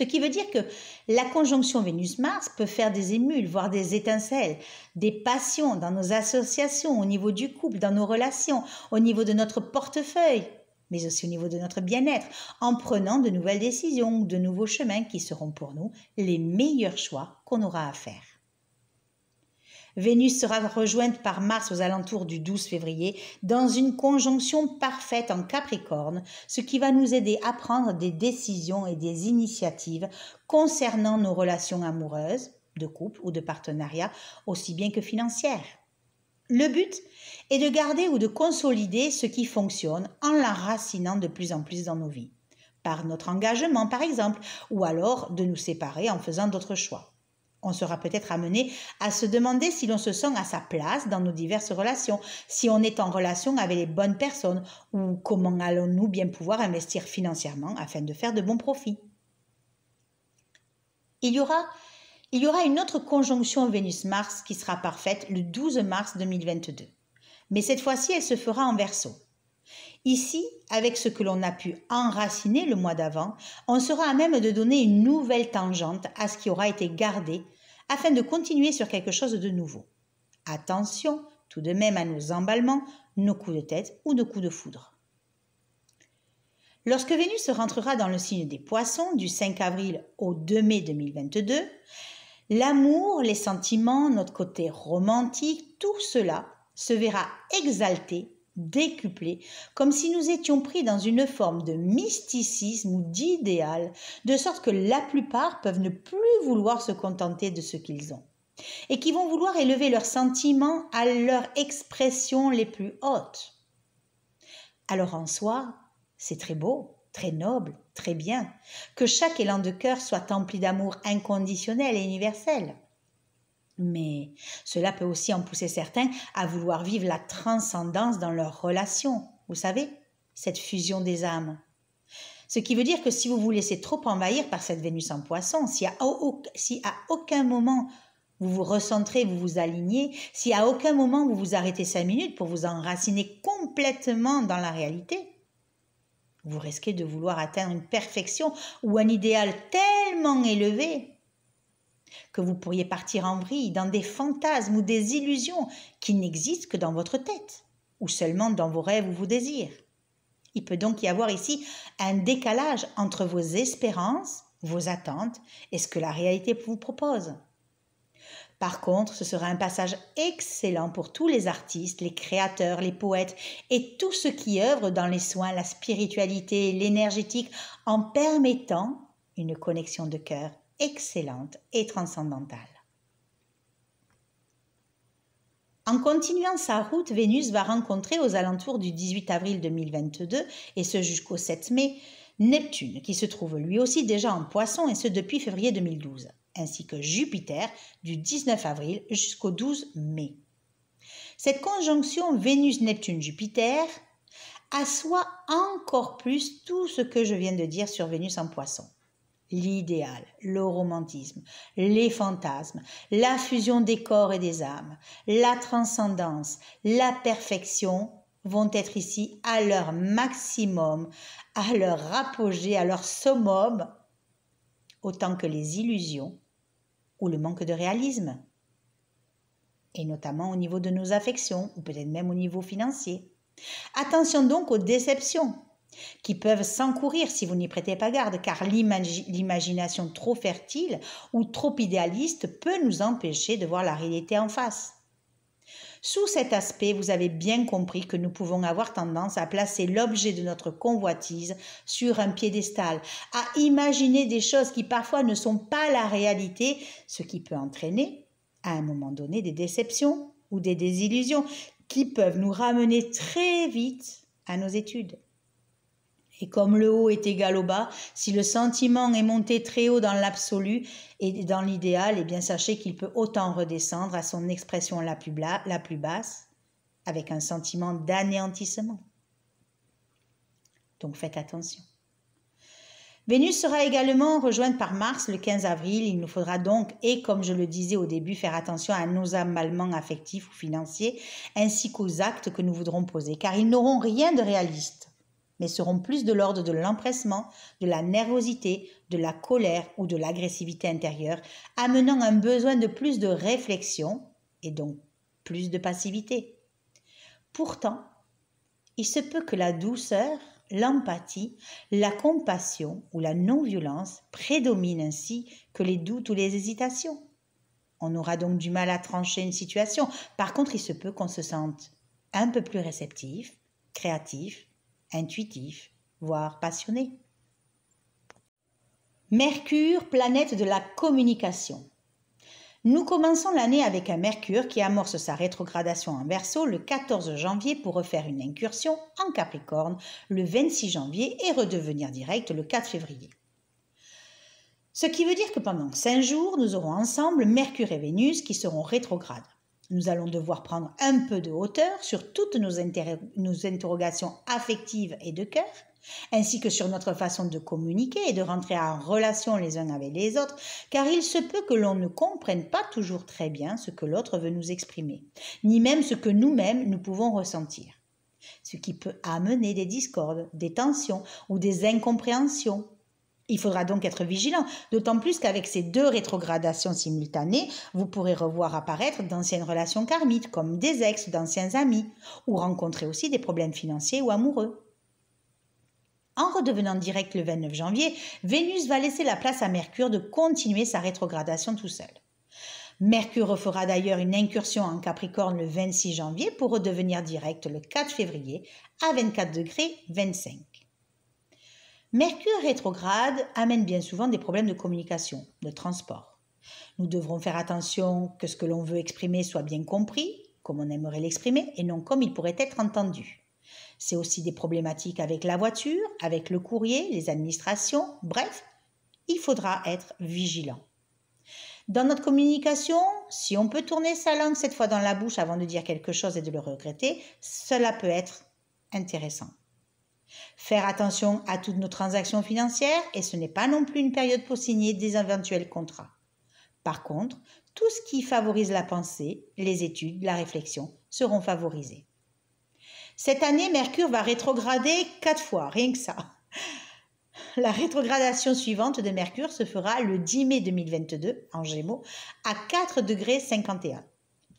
Ce qui veut dire que la conjonction Vénus-Mars peut faire des émules, voire des étincelles, des passions dans nos associations, au niveau du couple, dans nos relations, au niveau de notre portefeuille, mais aussi au niveau de notre bien-être, en prenant de nouvelles décisions, de nouveaux chemins qui seront pour nous les meilleurs choix qu'on aura à faire. Vénus sera rejointe par Mars aux alentours du 12 février dans une conjonction parfaite en Capricorne, ce qui va nous aider à prendre des décisions et des initiatives concernant nos relations amoureuses, de couple ou de partenariat, aussi bien que financières. Le but est de garder ou de consolider ce qui fonctionne en l'enracinant de plus en plus dans nos vies, par notre engagement par exemple, ou alors de nous séparer en faisant d'autres choix on sera peut-être amené à se demander si l'on se sent à sa place dans nos diverses relations, si on est en relation avec les bonnes personnes ou comment allons-nous bien pouvoir investir financièrement afin de faire de bons profits. Il y aura, il y aura une autre conjonction Vénus-Mars qui sera parfaite le 12 mars 2022. Mais cette fois-ci, elle se fera en verso. Ici, avec ce que l'on a pu enraciner le mois d'avant, on sera à même de donner une nouvelle tangente à ce qui aura été gardé afin de continuer sur quelque chose de nouveau. Attention tout de même à nos emballements, nos coups de tête ou nos coups de foudre. Lorsque Vénus rentrera dans le signe des poissons du 5 avril au 2 mai 2022, l'amour, les sentiments, notre côté romantique, tout cela se verra exalté décuplé, comme si nous étions pris dans une forme de mysticisme ou d'idéal, de sorte que la plupart peuvent ne plus vouloir se contenter de ce qu'ils ont, et qui vont vouloir élever leurs sentiments à leurs expressions les plus hautes. Alors en soi, c'est très beau, très noble, très bien, que chaque élan de cœur soit empli d'amour inconditionnel et universel. Mais cela peut aussi en pousser certains à vouloir vivre la transcendance dans leurs relations, vous savez, cette fusion des âmes. Ce qui veut dire que si vous vous laissez trop envahir par cette Vénus en poisson, si à, si aucun moment vous vous recentrez, vous vous alignez, si à aucun moment vous vous arrêtez cinq minutes pour vous enraciner complètement dans la réalité, vous risquez de vouloir atteindre une perfection ou un idéal tellement élevé que vous pourriez partir en vrille dans des fantasmes ou des illusions qui n'existent que dans votre tête, ou seulement dans vos rêves ou vos désirs. Il peut donc y avoir ici un décalage entre vos espérances, vos attentes et ce que la réalité vous propose. Par contre, ce sera un passage excellent pour tous les artistes, les créateurs, les poètes et tout ce qui œuvrent dans les soins, la spiritualité, l'énergétique, en permettant une connexion de cœur excellente et transcendantale. En continuant sa route, Vénus va rencontrer aux alentours du 18 avril 2022, et ce jusqu'au 7 mai, Neptune, qui se trouve lui aussi déjà en poisson, et ce depuis février 2012, ainsi que Jupiter, du 19 avril jusqu'au 12 mai. Cette conjonction Vénus-Neptune-Jupiter assoit encore plus tout ce que je viens de dire sur Vénus en poisson l'idéal, le romantisme, les fantasmes, la fusion des corps et des âmes, la transcendance, la perfection vont être ici à leur maximum, à leur apogée, à leur summum, autant que les illusions ou le manque de réalisme, et notamment au niveau de nos affections, ou peut-être même au niveau financier. Attention donc aux déceptions, qui peuvent s'encourir si vous n'y prêtez pas garde, car l'imagination trop fertile ou trop idéaliste peut nous empêcher de voir la réalité en face. Sous cet aspect, vous avez bien compris que nous pouvons avoir tendance à placer l'objet de notre convoitise sur un piédestal, à imaginer des choses qui parfois ne sont pas la réalité, ce qui peut entraîner, à un moment donné, des déceptions ou des désillusions qui peuvent nous ramener très vite à nos études. Et comme le haut est égal au bas, si le sentiment est monté très haut dans l'absolu et dans l'idéal, eh bien sachez qu'il peut autant redescendre à son expression la plus, basse, avec un sentiment d'anéantissement. Donc faites attention. Vénus sera également rejointe par Mars le 15 avril. Il nous faudra donc, et comme je le disais au début, faire attention à nos amalements affectifs ou financiers, ainsi qu'aux actes que nous voudrons poser, car ils n'auront rien de réaliste mais seront plus de l'ordre de l'empressement, de la nervosité, de la colère ou de l'agressivité intérieure, amenant un besoin de plus de réflexion et donc plus de passivité. Pourtant, il se peut que la douceur, l'empathie, la compassion ou la non-violence prédominent ainsi que les doutes ou les hésitations. On aura donc du mal à trancher une situation. Par contre, il se peut qu'on se sente un peu plus réceptif, créatif, intuitif, voire passionné. Mercure, planète de la communication. Nous commençons l'année avec un Mercure qui amorce sa rétrogradation en verso le 14 janvier pour refaire une incursion en Capricorne le 26 janvier et redevenir direct le 4 février. Ce qui veut dire que pendant 5 jours, nous aurons ensemble Mercure et Vénus qui seront rétrogrades. Nous allons devoir prendre un peu de hauteur sur toutes nos, interrogations affectives et de cœur, ainsi que sur notre façon de communiquer et de rentrer en relation les uns avec les autres, car il se peut que l'on ne comprenne pas toujours très bien ce que l'autre veut nous exprimer, ni même ce que nous-mêmes nous pouvons ressentir, ce qui peut amener des discordes, des tensions ou des incompréhensions il faudra donc être vigilant, d'autant plus qu'avec ces deux rétrogradations simultanées, vous pourrez revoir apparaître d'anciennes relations karmiques, comme des ex, d'anciens amis, ou rencontrer aussi des problèmes financiers ou amoureux. En redevenant direct le 29 janvier, Vénus va laisser la place à Mercure de continuer sa rétrogradation tout seul. Mercure fera d'ailleurs une incursion en Capricorne le 26 janvier pour redevenir direct le 4 février à 24 degrés 25. Mercure rétrograde amène bien souvent des problèmes de communication, de transport. Nous devrons faire attention que ce que l'on veut exprimer soit bien compris, comme on aimerait l'exprimer, et non comme il pourrait être entendu. C'est aussi des problématiques avec la voiture, avec le courrier, les administrations, bref, il faudra être vigilant. Dans notre communication, si on peut tourner sa langue cette fois dans la bouche avant de dire quelque chose et de le regretter, cela peut être intéressant. Faire attention à toutes nos transactions financières et ce n'est pas non plus une période pour signer des éventuels contrats. Par contre, tout ce qui favorise la pensée, les études, la réflexion seront favorisés. Cette année, Mercure va rétrograder quatre fois, rien que ça. (laughs) La rétrogradation suivante de Mercure se fera le 10 mai 2022 en Gémeaux à 4 degrés 51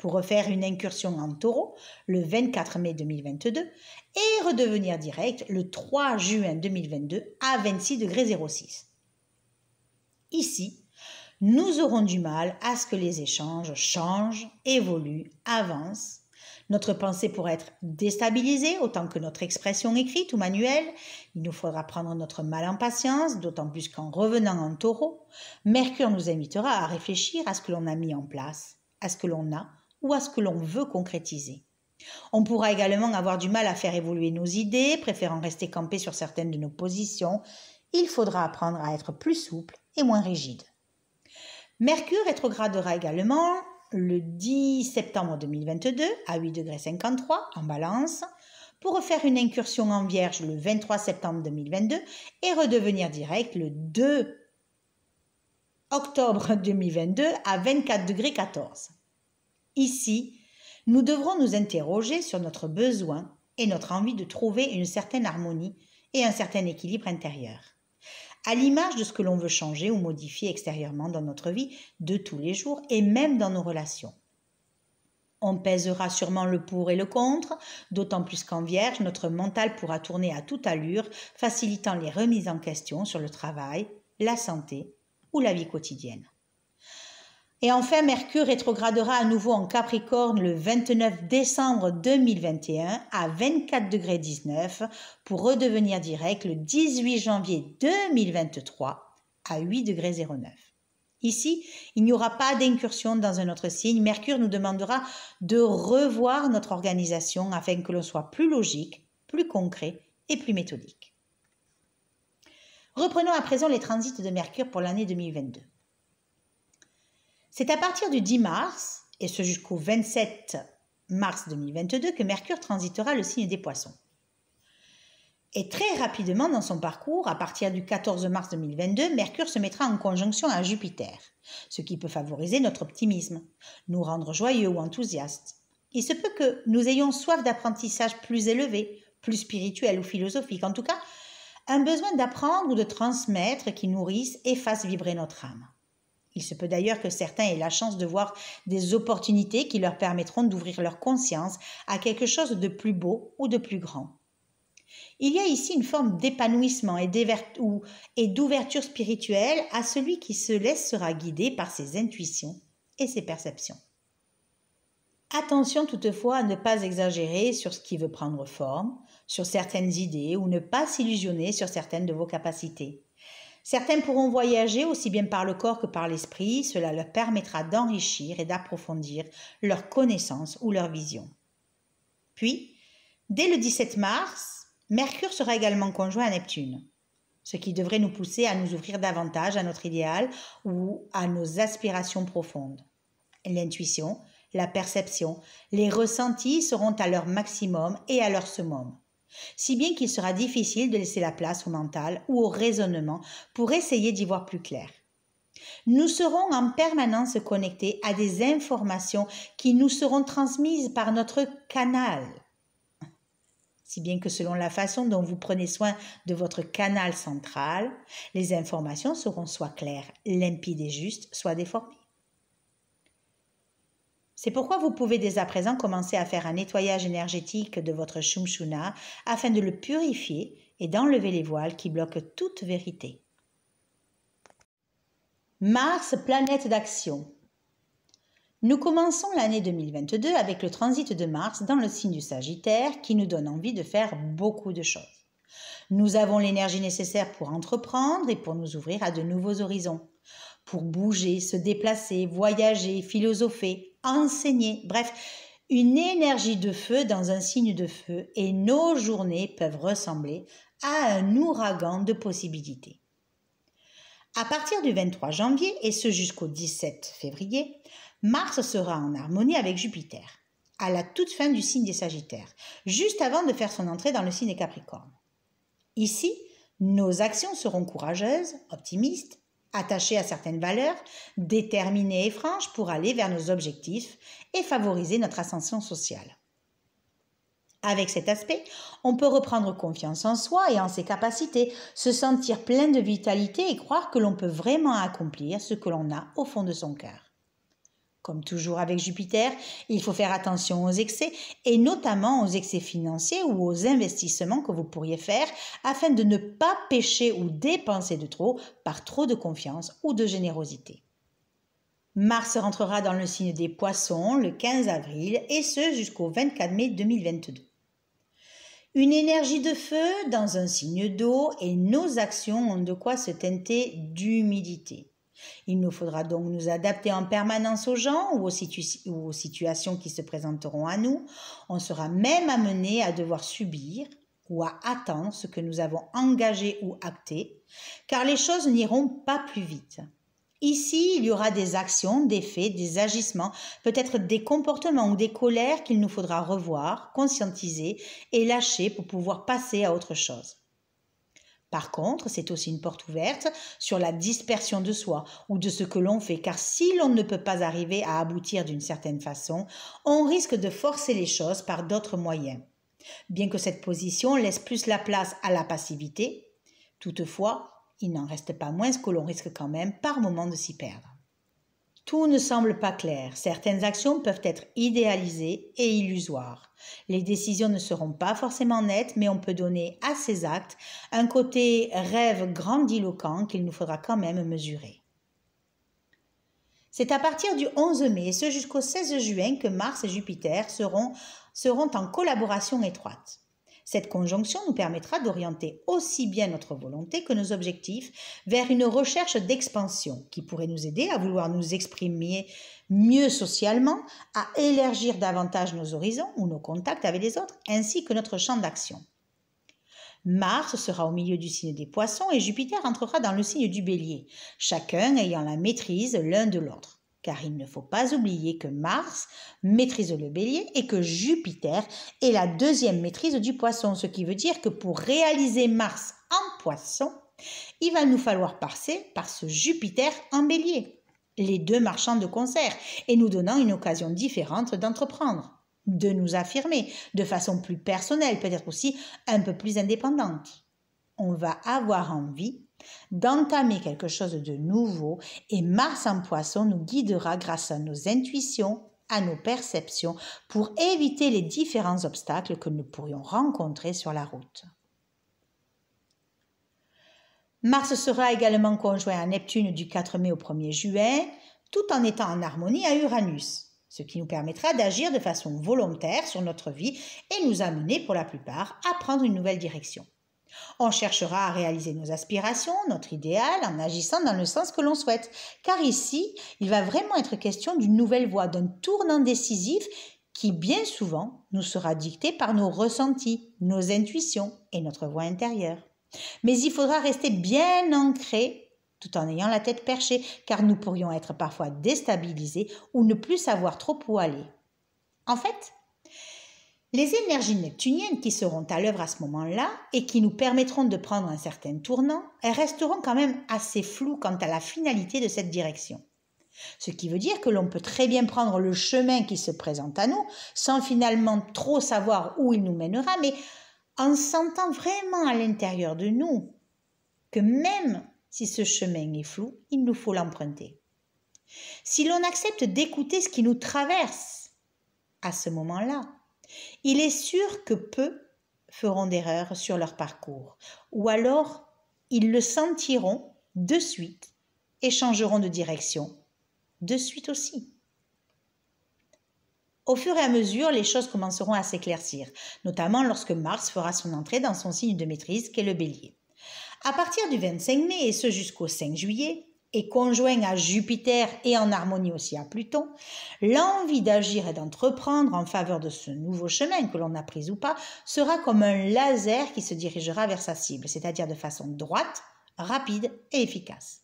pour refaire une incursion en taureau le 24 mai 2022 et redevenir direct le 3 juin 2022 à 26 degrés 06. Ici, nous aurons du mal à ce que les échanges changent, évoluent, avancent. Notre pensée pourrait être déstabilisée autant que notre expression écrite ou manuelle. Il nous faudra prendre notre mal en patience, d'autant plus qu'en revenant en taureau, Mercure nous invitera à réfléchir à ce que l'on a mis en place, à ce que l'on a ou à ce que l'on veut concrétiser. On pourra également avoir du mal à faire évoluer nos idées, préférant rester campé sur certaines de nos positions. Il faudra apprendre à être plus souple et moins rigide. Mercure rétrogradera également le 10 septembre 2022 à 8 degrés 53 en balance pour faire une incursion en vierge le 23 septembre 2022 et redevenir direct le 2 octobre 2022 à 24 degrés 14. Ici, nous devrons nous interroger sur notre besoin et notre envie de trouver une certaine harmonie et un certain équilibre intérieur, à l'image de ce que l'on veut changer ou modifier extérieurement dans notre vie de tous les jours et même dans nos relations. On pèsera sûrement le pour et le contre, d'autant plus qu'en vierge, notre mental pourra tourner à toute allure, facilitant les remises en question sur le travail, la santé ou la vie quotidienne. Et enfin, Mercure rétrogradera à nouveau en Capricorne le 29 décembre 2021 à 24 degrés 19 pour redevenir direct le 18 janvier 2023 à 8 degrés 09. Ici, il n'y aura pas d'incursion dans un autre signe. Mercure nous demandera de revoir notre organisation afin que l'on soit plus logique, plus concret et plus méthodique. Reprenons à présent les transits de Mercure pour l'année 2022. C'est à partir du 10 mars, et ce jusqu'au 27 mars 2022, que Mercure transitera le signe des poissons. Et très rapidement dans son parcours, à partir du 14 mars 2022, Mercure se mettra en conjonction à Jupiter, ce qui peut favoriser notre optimisme, nous rendre joyeux ou enthousiastes. Il se peut que nous ayons soif d'apprentissage plus élevé, plus spirituel ou philosophique, en tout cas, un besoin d'apprendre ou de transmettre qui nourrisse et fasse vibrer notre âme. Il se peut d'ailleurs que certains aient la chance de voir des opportunités qui leur permettront d'ouvrir leur conscience à quelque chose de plus beau ou de plus grand. Il y a ici une forme d'épanouissement et d'ouverture spirituelle à celui qui se laissera guider par ses intuitions et ses perceptions. Attention toutefois à ne pas exagérer sur ce qui veut prendre forme, sur certaines idées ou ne pas s'illusionner sur certaines de vos capacités. Certains pourront voyager aussi bien par le corps que par l'esprit, cela leur permettra d'enrichir et d'approfondir leurs connaissances ou leurs visions. Puis, dès le 17 mars, Mercure sera également conjoint à Neptune, ce qui devrait nous pousser à nous ouvrir davantage à notre idéal ou à nos aspirations profondes. L'intuition, la perception, les ressentis seront à leur maximum et à leur summum si bien qu'il sera difficile de laisser la place au mental ou au raisonnement pour essayer d'y voir plus clair. Nous serons en permanence connectés à des informations qui nous seront transmises par notre canal. Si bien que selon la façon dont vous prenez soin de votre canal central, les informations seront soit claires, limpides et justes, soit déformées. C'est pourquoi vous pouvez dès à présent commencer à faire un nettoyage énergétique de votre shumshuna afin de le purifier et d'enlever les voiles qui bloquent toute vérité. Mars, planète d'action. Nous commençons l'année 2022 avec le transit de Mars dans le signe du Sagittaire qui nous donne envie de faire beaucoup de choses. Nous avons l'énergie nécessaire pour entreprendre et pour nous ouvrir à de nouveaux horizons, pour bouger, se déplacer, voyager, philosopher, enseigner. Bref, une énergie de feu dans un signe de feu et nos journées peuvent ressembler à un ouragan de possibilités. À partir du 23 janvier et ce jusqu'au 17 février, Mars sera en harmonie avec Jupiter, à la toute fin du signe des Sagittaires, juste avant de faire son entrée dans le signe des Capricornes. Ici, nos actions seront courageuses, optimistes, attachés à certaines valeurs, déterminés et franches pour aller vers nos objectifs et favoriser notre ascension sociale. Avec cet aspect, on peut reprendre confiance en soi et en ses capacités, se sentir plein de vitalité et croire que l'on peut vraiment accomplir ce que l'on a au fond de son cœur. Comme toujours avec Jupiter, il faut faire attention aux excès et notamment aux excès financiers ou aux investissements que vous pourriez faire afin de ne pas pêcher ou dépenser de trop par trop de confiance ou de générosité. Mars rentrera dans le signe des poissons le 15 avril et ce jusqu'au 24 mai 2022. Une énergie de feu dans un signe d'eau et nos actions ont de quoi se teinter d'humidité. Il nous faudra donc nous adapter en permanence aux gens ou aux, situations qui se présenteront à nous. On sera même amené à devoir subir ou à attendre ce que nous avons engagé ou acté, car les choses n'iront pas plus vite. Ici, il y aura des actions, des faits, des agissements, peut-être des comportements ou des colères qu'il nous faudra revoir, conscientiser et lâcher pour pouvoir passer à autre chose. Par contre, c'est aussi une porte ouverte sur la dispersion de soi ou de ce que l'on fait, car si l'on ne peut pas arriver à aboutir d'une certaine façon, on risque de forcer les choses par d'autres moyens. Bien que cette position laisse plus la place à la passivité, toutefois, il n'en reste pas moins que l'on risque quand même par moment de s'y perdre. Tout ne semble pas clair. Certaines actions peuvent être idéalisées et illusoires. Les décisions ne seront pas forcément nettes, mais on peut donner à ces actes un côté rêve grandiloquent qu'il nous faudra quand même mesurer. C'est à partir du 11 mai et ce jusqu'au 16 juin que Mars et Jupiter seront, seront en collaboration étroite. Cette conjonction nous permettra d'orienter aussi bien notre volonté que nos objectifs vers une recherche d'expansion qui pourrait nous aider à vouloir nous exprimer mieux socialement, à élargir davantage nos horizons ou nos contacts avec les autres, ainsi que notre champ d'action. Mars sera au milieu du signe des poissons et Jupiter entrera dans le signe du bélier, chacun ayant la maîtrise l'un de l'autre car il ne faut pas oublier que Mars maîtrise le bélier et que Jupiter est la deuxième maîtrise du poisson, ce qui veut dire que pour réaliser Mars en poisson, il va nous falloir passer par ce Jupiter en bélier, les deux marchands de concert et nous donnant une occasion différente d'entreprendre, de nous affirmer de façon plus personnelle, peut-être aussi un peu plus indépendante. On va avoir envie d'entamer quelque chose de nouveau et Mars en poisson nous guidera grâce à nos intuitions, à nos perceptions pour éviter les différents obstacles que nous pourrions rencontrer sur la route. Mars sera également conjoint à Neptune du 4 mai au 1er juin, tout en étant en harmonie à Uranus, ce qui nous permettra d'agir de façon volontaire sur notre vie et nous amener pour la plupart à prendre une nouvelle direction. On cherchera à réaliser nos aspirations, notre idéal, en agissant dans le sens que l'on souhaite, car ici, il va vraiment être question d'une nouvelle voie, d'un tournant décisif qui bien souvent nous sera dicté par nos ressentis, nos intuitions et notre voix intérieure. Mais il faudra rester bien ancré tout en ayant la tête perchée, car nous pourrions être parfois déstabilisés ou ne plus savoir trop où aller. En fait, les énergies neptuniennes qui seront à l'œuvre à ce moment-là et qui nous permettront de prendre un certain tournant, elles resteront quand même assez floues quant à la finalité de cette direction. Ce qui veut dire que l'on peut très bien prendre le chemin qui se présente à nous sans finalement trop savoir où il nous mènera, mais en sentant vraiment à l'intérieur de nous que même si ce chemin est flou, il nous faut l'emprunter. Si l'on accepte d'écouter ce qui nous traverse à ce moment-là, il est sûr que peu feront d'erreurs sur leur parcours, ou alors ils le sentiront de suite et changeront de direction, de suite aussi. Au fur et à mesure, les choses commenceront à s'éclaircir, notamment lorsque Mars fera son entrée dans son signe de maîtrise qu'est le bélier. À partir du 25 mai et ce jusqu'au 5 juillet, et conjoint à Jupiter et en harmonie aussi à Pluton, l'envie d'agir et d'entreprendre en faveur de ce nouveau chemin que l'on a pris ou pas sera comme un laser qui se dirigera vers sa cible, c'est-à-dire de façon droite, rapide et efficace.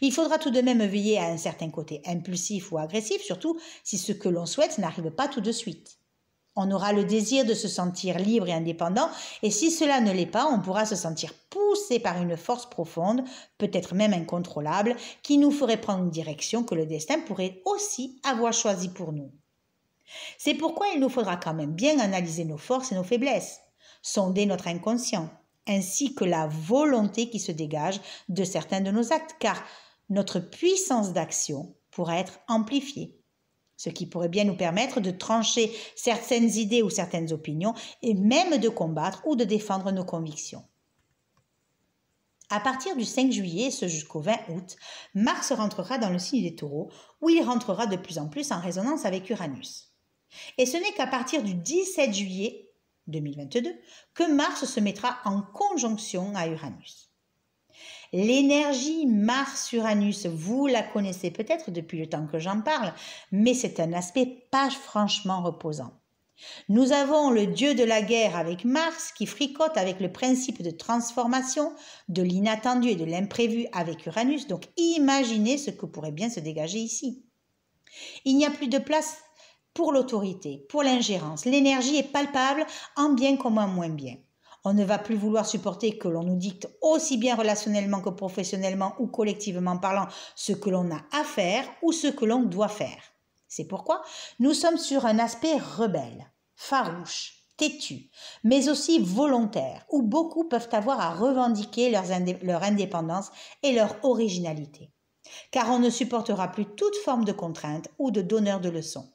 Il faudra tout de même veiller à un certain côté impulsif ou agressif, surtout si ce que l'on souhaite n'arrive pas tout de suite. On aura le désir de se sentir libre et indépendant, et si cela ne l'est pas, on pourra se sentir poussé par une force profonde, peut-être même incontrôlable, qui nous ferait prendre une direction que le destin pourrait aussi avoir choisie pour nous. C'est pourquoi il nous faudra quand même bien analyser nos forces et nos faiblesses, sonder notre inconscient, ainsi que la volonté qui se dégage de certains de nos actes, car notre puissance d'action pourra être amplifiée, ce qui pourrait bien nous permettre de trancher certaines idées ou certaines opinions et même de combattre ou de défendre nos convictions. À partir du 5 juillet, ce jusqu'au 20 août, Mars rentrera dans le signe des taureaux, où il rentrera de plus en plus en résonance avec Uranus. Et ce n'est qu'à partir du 17 juillet 2022 que Mars se mettra en conjonction à Uranus. L'énergie Mars-Uranus, vous la connaissez peut-être depuis le temps que j'en parle, mais c'est un aspect pas franchement reposant. Nous avons le dieu de la guerre avec Mars qui fricote avec le principe de transformation, de l'inattendu et de l'imprévu avec Uranus, donc imaginez ce que pourrait bien se dégager ici. Il n'y a plus de place pour l'autorité, pour l'ingérence. L'énergie est palpable en bien comme en moins bien. On ne va plus vouloir supporter que l'on nous dicte aussi bien relationnellement que professionnellement ou collectivement parlant ce que l'on a à faire ou ce que l'on doit faire. C'est pourquoi nous sommes sur un aspect rebelle, farouche, têtu, mais aussi volontaire, où beaucoup peuvent avoir à revendiquer leur indépendance et leur originalité. Car on ne supportera plus toute forme de contrainte ou de donneur de leçons.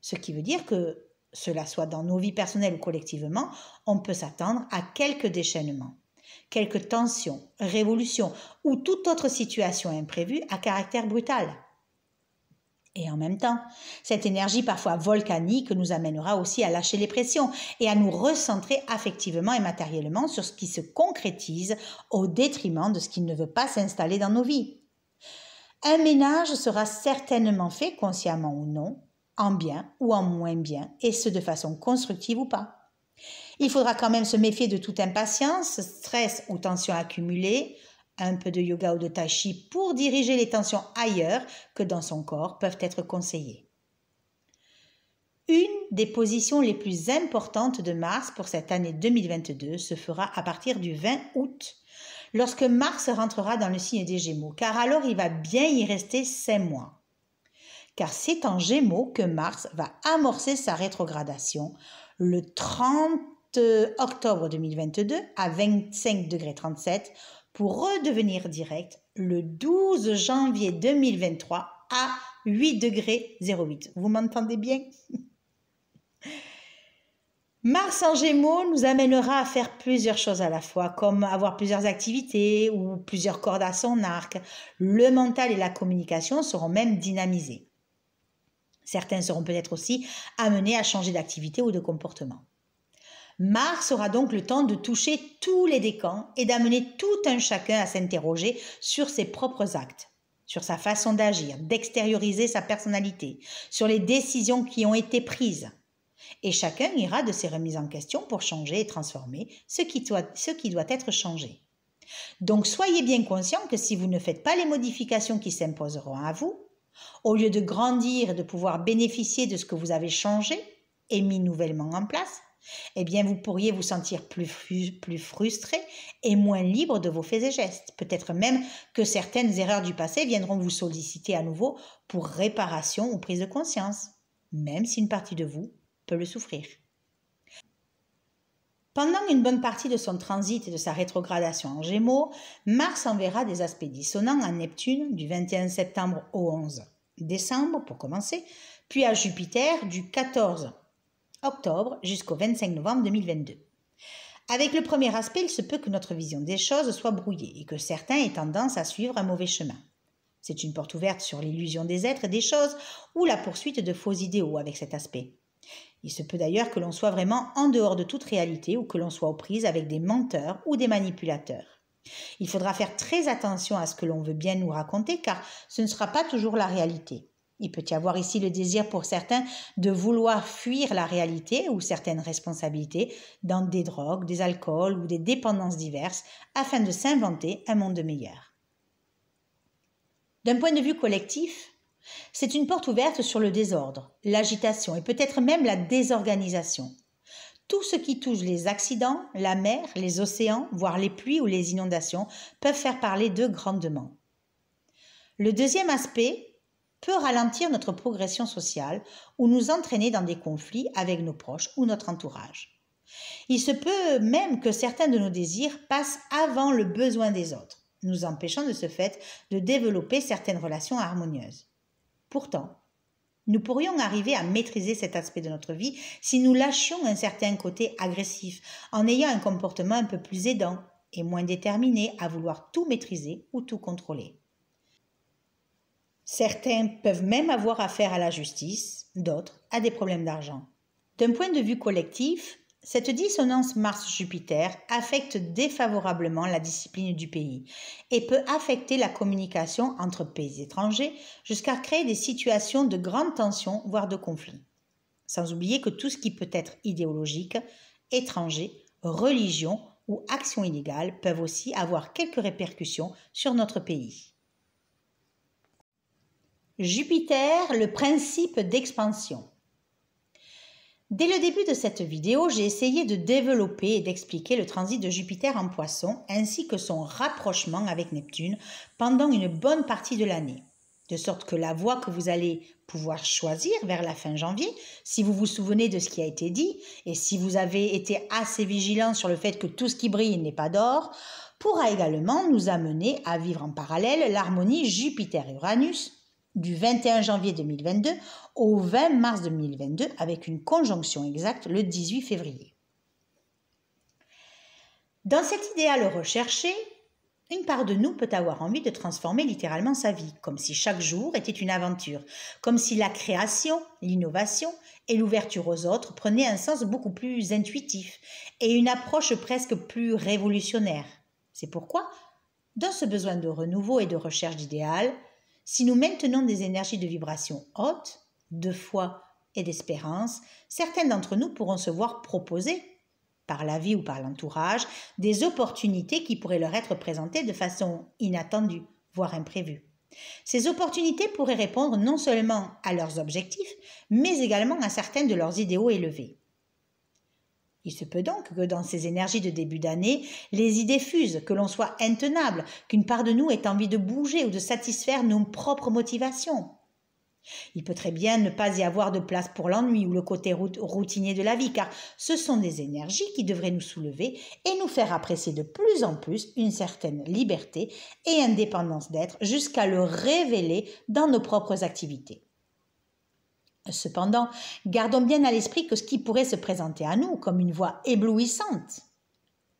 Ce qui veut dire que, cela soit dans nos vies personnelles ou collectivement, on peut s'attendre à quelques déchaînements, quelques tensions, révolutions ou toute autre situation imprévue à caractère brutal. Et en même temps, cette énergie parfois volcanique nous amènera aussi à lâcher les pressions et à nous recentrer affectivement et matériellement sur ce qui se concrétise au détriment de ce qui ne veut pas s'installer dans nos vies. Un ménage sera certainement fait, consciemment ou non, en bien ou en moins bien, et ce de façon constructive ou pas. Il faudra quand même se méfier de toute impatience, stress ou tension accumulée, un peu de yoga ou de tai chi pour diriger les tensions ailleurs que dans son corps peuvent être conseillés. Une des positions les plus importantes de Mars pour cette année 2022 se fera à partir du 20 août, lorsque Mars rentrera dans le signe des Gémeaux, car alors il va bien y rester 5 mois. Car c'est en Gémeaux que Mars va amorcer sa rétrogradation le 30 octobre 2022 à 25 degrés 37 pour redevenir direct le 12 janvier 2023 à 8 degrés 08. Vous m'entendez bien (laughs) Mars en Gémeaux nous amènera à faire plusieurs choses à la fois, comme avoir plusieurs activités ou plusieurs cordes à son arc. Le mental et la communication seront même dynamisés. Certains seront peut-être aussi amenés à changer d'activité ou de comportement. Mars aura donc le temps de toucher tous les décans et d'amener tout un chacun à s'interroger sur ses propres actes, sur sa façon d'agir, d'extérioriser sa personnalité, sur les décisions qui ont été prises. Et chacun ira de ses remises en question pour changer et transformer ce qui doit, ce qui doit être changé. Donc soyez bien conscient que si vous ne faites pas les modifications qui s'imposeront à vous, au lieu de grandir et de pouvoir bénéficier de ce que vous avez changé et mis nouvellement en place, eh bien vous pourriez vous sentir plus, frustré et moins libre de vos faits et gestes. Peut-être même que certaines erreurs du passé viendront vous solliciter à nouveau pour réparation ou prise de conscience, même si une partie de vous peut le souffrir. Pendant une bonne partie de son transit et de sa rétrogradation en Gémeaux, Mars enverra des aspects dissonants à Neptune du 21 septembre au 11 décembre pour commencer, puis à Jupiter du 14 octobre jusqu'au 25 novembre 2022. Avec le premier aspect, il se peut que notre vision des choses soit brouillée et que certains aient tendance à suivre un mauvais chemin. C'est une porte ouverte sur l'illusion des êtres et des choses ou la poursuite de faux idéaux avec cet aspect. Il se peut d'ailleurs que l'on soit vraiment en dehors de toute réalité ou que l'on soit aux prises avec des menteurs ou des manipulateurs. Il faudra faire très attention à ce que l'on veut bien nous raconter car ce ne sera pas toujours la réalité. Il peut y avoir ici le désir pour certains de vouloir fuir la réalité ou certaines responsabilités dans des drogues, des alcools ou des dépendances diverses afin de s'inventer un monde meilleur. D'un point de vue collectif, c'est une porte ouverte sur le désordre, l'agitation et peut-être même la désorganisation. Tout ce qui touche les accidents, la mer, les océans, voire les pluies ou les inondations peuvent faire parler d'eux grandement. Le deuxième aspect peut ralentir notre progression sociale ou nous entraîner dans des conflits avec nos proches ou notre entourage. Il se peut même que certains de nos désirs passent avant le besoin des autres, nous empêchant de ce fait de développer certaines relations harmonieuses. Pourtant, nous pourrions arriver à maîtriser cet aspect de notre vie si nous lâchions un certain côté agressif, en ayant un comportement un peu plus aidant et moins déterminé à vouloir tout maîtriser ou tout contrôler. Certains peuvent même avoir affaire à la justice, d'autres à des problèmes d'argent. D'un point de vue collectif, cette dissonance Mars-Jupiter affecte défavorablement la discipline du pays et peut affecter la communication entre pays étrangers jusqu'à créer des situations de grande tension, voire de conflit. Sans oublier que tout ce qui peut être idéologique, étranger, religion ou action illégale peuvent aussi avoir quelques répercussions sur notre pays. Jupiter, le principe d'expansion. Dès le début de cette vidéo, j'ai essayé de développer et d'expliquer le transit de Jupiter en poisson ainsi que son rapprochement avec Neptune pendant une bonne partie de l'année. De sorte que la voie que vous allez pouvoir choisir vers la fin janvier, si vous vous souvenez de ce qui a été dit et si vous avez été assez vigilant sur le fait que tout ce qui brille n'est pas d'or, pourra également nous amener à vivre en parallèle l'harmonie Jupiter-Uranus du 21 janvier 2022 au 20 mars 2022 avec une conjonction exacte le 18 février. Dans cet idéal recherché, une part de nous peut avoir envie de transformer littéralement sa vie, comme si chaque jour était une aventure, comme si la création, l'innovation et l'ouverture aux autres prenaient un sens beaucoup plus intuitif et une approche presque plus révolutionnaire. C'est pourquoi, dans ce besoin de renouveau et de recherche d'idéal, si nous maintenons des énergies de vibration haute, de foi et d'espérance, certains d'entre nous pourront se voir proposer, par la vie ou par l'entourage, des opportunités qui pourraient leur être présentées de façon inattendue, voire imprévue. Ces opportunités pourraient répondre non seulement à leurs objectifs, mais également à certains de leurs idéaux élevés. Il se peut donc que dans ces énergies de début d'année, les idées fusent, que l'on soit intenable, qu'une part de nous ait envie de bouger ou de satisfaire nos propres motivations. Il peut très bien ne pas y avoir de place pour l'ennui ou le côté routinier de la vie, car ce sont des énergies qui devraient nous soulever et nous faire apprécier de plus en plus une certaine liberté et indépendance d'être jusqu'à le révéler dans nos propres activités. Cependant, gardons bien à l'esprit que ce qui pourrait se présenter à nous comme une voie éblouissante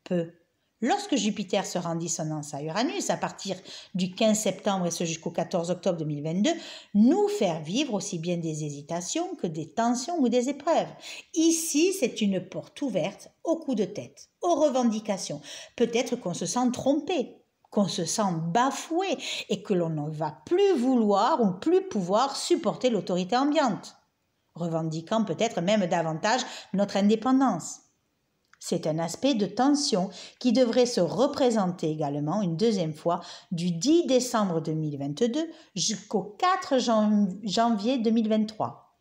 peut, lorsque Jupiter se rend dissonance à Uranus à partir du 15 septembre et ce jusqu'au 14 octobre 2022, nous faire vivre aussi bien des hésitations que des tensions ou des épreuves. Ici, c'est une porte ouverte aux coups de tête, aux revendications. Peut-être qu'on se sent trompé, qu'on se sent bafoué et que l'on ne va plus vouloir ou plus pouvoir supporter l'autorité ambiante, revendiquant peut-être même davantage notre indépendance. C'est un aspect de tension qui devrait se représenter également une deuxième fois du 10 décembre 2022 jusqu'au 4 janvier 2023.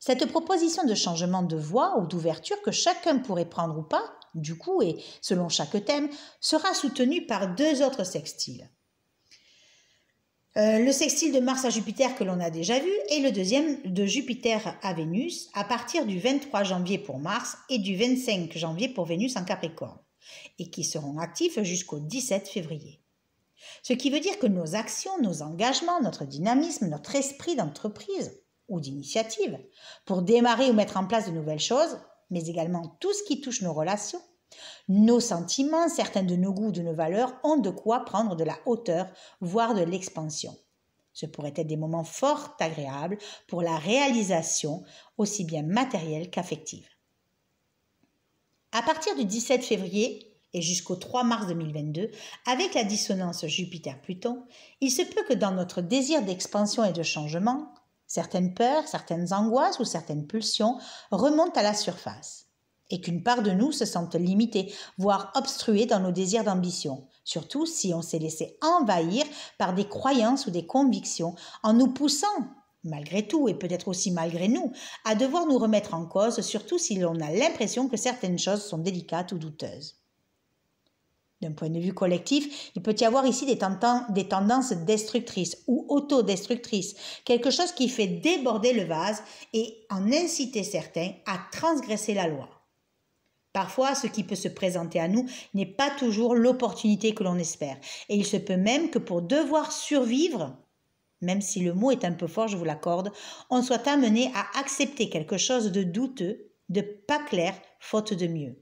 Cette proposition de changement de voie ou d'ouverture que chacun pourrait prendre ou pas du coup, et selon chaque thème, sera soutenu par deux autres sextiles. Euh, le sextile de Mars à Jupiter que l'on a déjà vu et le deuxième de Jupiter à Vénus à partir du 23 janvier pour Mars et du 25 janvier pour Vénus en Capricorne et qui seront actifs jusqu'au 17 février. Ce qui veut dire que nos actions, nos engagements, notre dynamisme, notre esprit d'entreprise ou d'initiative pour démarrer ou mettre en place de nouvelles choses mais également tout ce qui touche nos relations, nos sentiments, certains de nos goûts, de nos valeurs ont de quoi prendre de la hauteur, voire de l'expansion. Ce pourraient être des moments fort agréables pour la réalisation, aussi bien matérielle qu'affective. À partir du 17 février et jusqu'au 3 mars 2022, avec la dissonance Jupiter-Pluton, il se peut que dans notre désir d'expansion et de changement, certaines peurs, certaines angoisses ou certaines pulsions remontent à la surface et qu'une part de nous se sente limitée, voire obstruée dans nos désirs d'ambition, surtout si on s'est laissé envahir par des croyances ou des convictions en nous poussant, malgré tout et peut-être aussi malgré nous, à devoir nous remettre en cause, surtout si l'on a l'impression que certaines choses sont délicates ou douteuses d'un point de vue collectif, il peut y avoir ici des, des tendances destructrices ou autodestructrices, quelque chose qui fait déborder le vase et en inciter certains à transgresser la loi. Parfois, ce qui peut se présenter à nous n'est pas toujours l'opportunité que l'on espère, et il se peut même que pour devoir survivre, même si le mot est un peu fort, je vous l'accorde, on soit amené à accepter quelque chose de douteux, de pas clair, faute de mieux.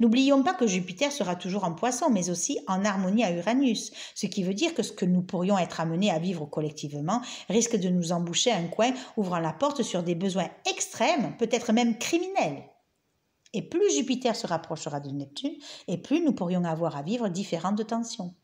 N'oublions pas que Jupiter sera toujours en poisson, mais aussi en harmonie à Uranus, ce qui veut dire que ce que nous pourrions être amenés à vivre collectivement risque de nous emboucher un coin ouvrant la porte sur des besoins extrêmes, peut-être même criminels. Et plus Jupiter se rapprochera de Neptune, et plus nous pourrions avoir à vivre différentes tensions.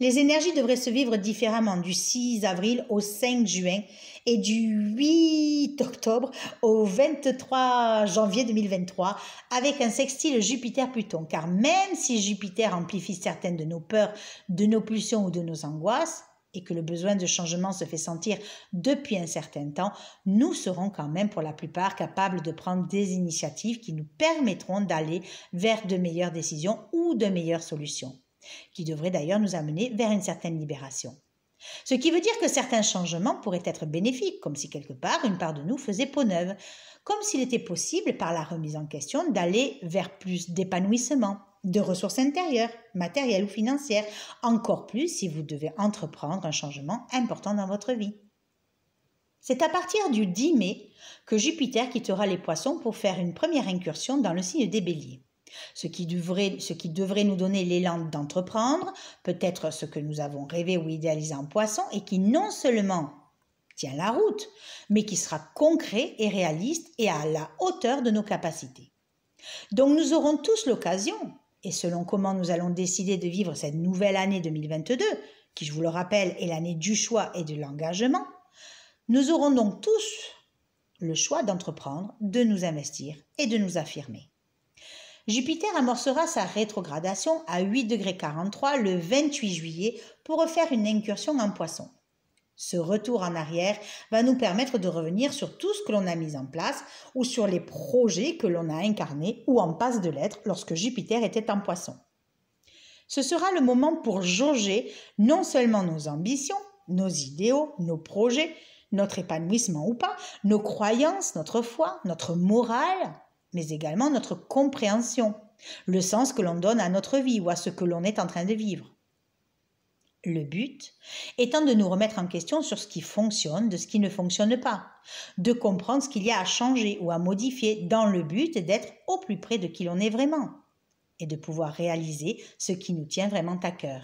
Les énergies devraient se vivre différemment du 6 avril au 5 juin et du 8 octobre au 23 janvier 2023 avec un sextile Jupiter-Pluton. Car même si Jupiter amplifie certaines de nos peurs, de nos pulsions ou de nos angoisses, et que le besoin de changement se fait sentir depuis un certain temps, nous serons quand même pour la plupart capables de prendre des initiatives qui nous permettront d'aller vers de meilleures décisions ou de meilleures solutions qui devrait d'ailleurs nous amener vers une certaine libération. Ce qui veut dire que certains changements pourraient être bénéfiques, comme si quelque part une part de nous faisait peau neuve, comme s'il était possible, par la remise en question, d'aller vers plus d'épanouissement, de ressources intérieures, matérielles ou financières, encore plus si vous devez entreprendre un changement important dans votre vie. C'est à partir du 10 mai que Jupiter quittera les poissons pour faire une première incursion dans le signe des béliers. Ce qui, devrait, ce qui devrait nous donner l'élan d'entreprendre, peut-être ce que nous avons rêvé ou idéalisé en poisson, et qui non seulement tient la route, mais qui sera concret et réaliste et à la hauteur de nos capacités. Donc nous aurons tous l'occasion, et selon comment nous allons décider de vivre cette nouvelle année 2022, qui je vous le rappelle est l'année du choix et de l'engagement, nous aurons donc tous le choix d'entreprendre, de nous investir et de nous affirmer. Jupiter amorcera sa rétrogradation à 8 43 le 28 juillet pour refaire une incursion en poisson. Ce retour en arrière va nous permettre de revenir sur tout ce que l'on a mis en place ou sur les projets que l'on a incarnés ou en passe de l'être lorsque Jupiter était en poisson. Ce sera le moment pour jauger non seulement nos ambitions, nos idéaux, nos projets, notre épanouissement ou pas, nos croyances, notre foi, notre morale, mais également notre compréhension, le sens que l'on donne à notre vie ou à ce que l'on est en train de vivre. Le but étant de nous remettre en question sur ce qui fonctionne, de ce qui ne fonctionne pas, de comprendre ce qu'il y a à changer ou à modifier dans le but d'être au plus près de qui l'on est vraiment et de pouvoir réaliser ce qui nous tient vraiment à cœur.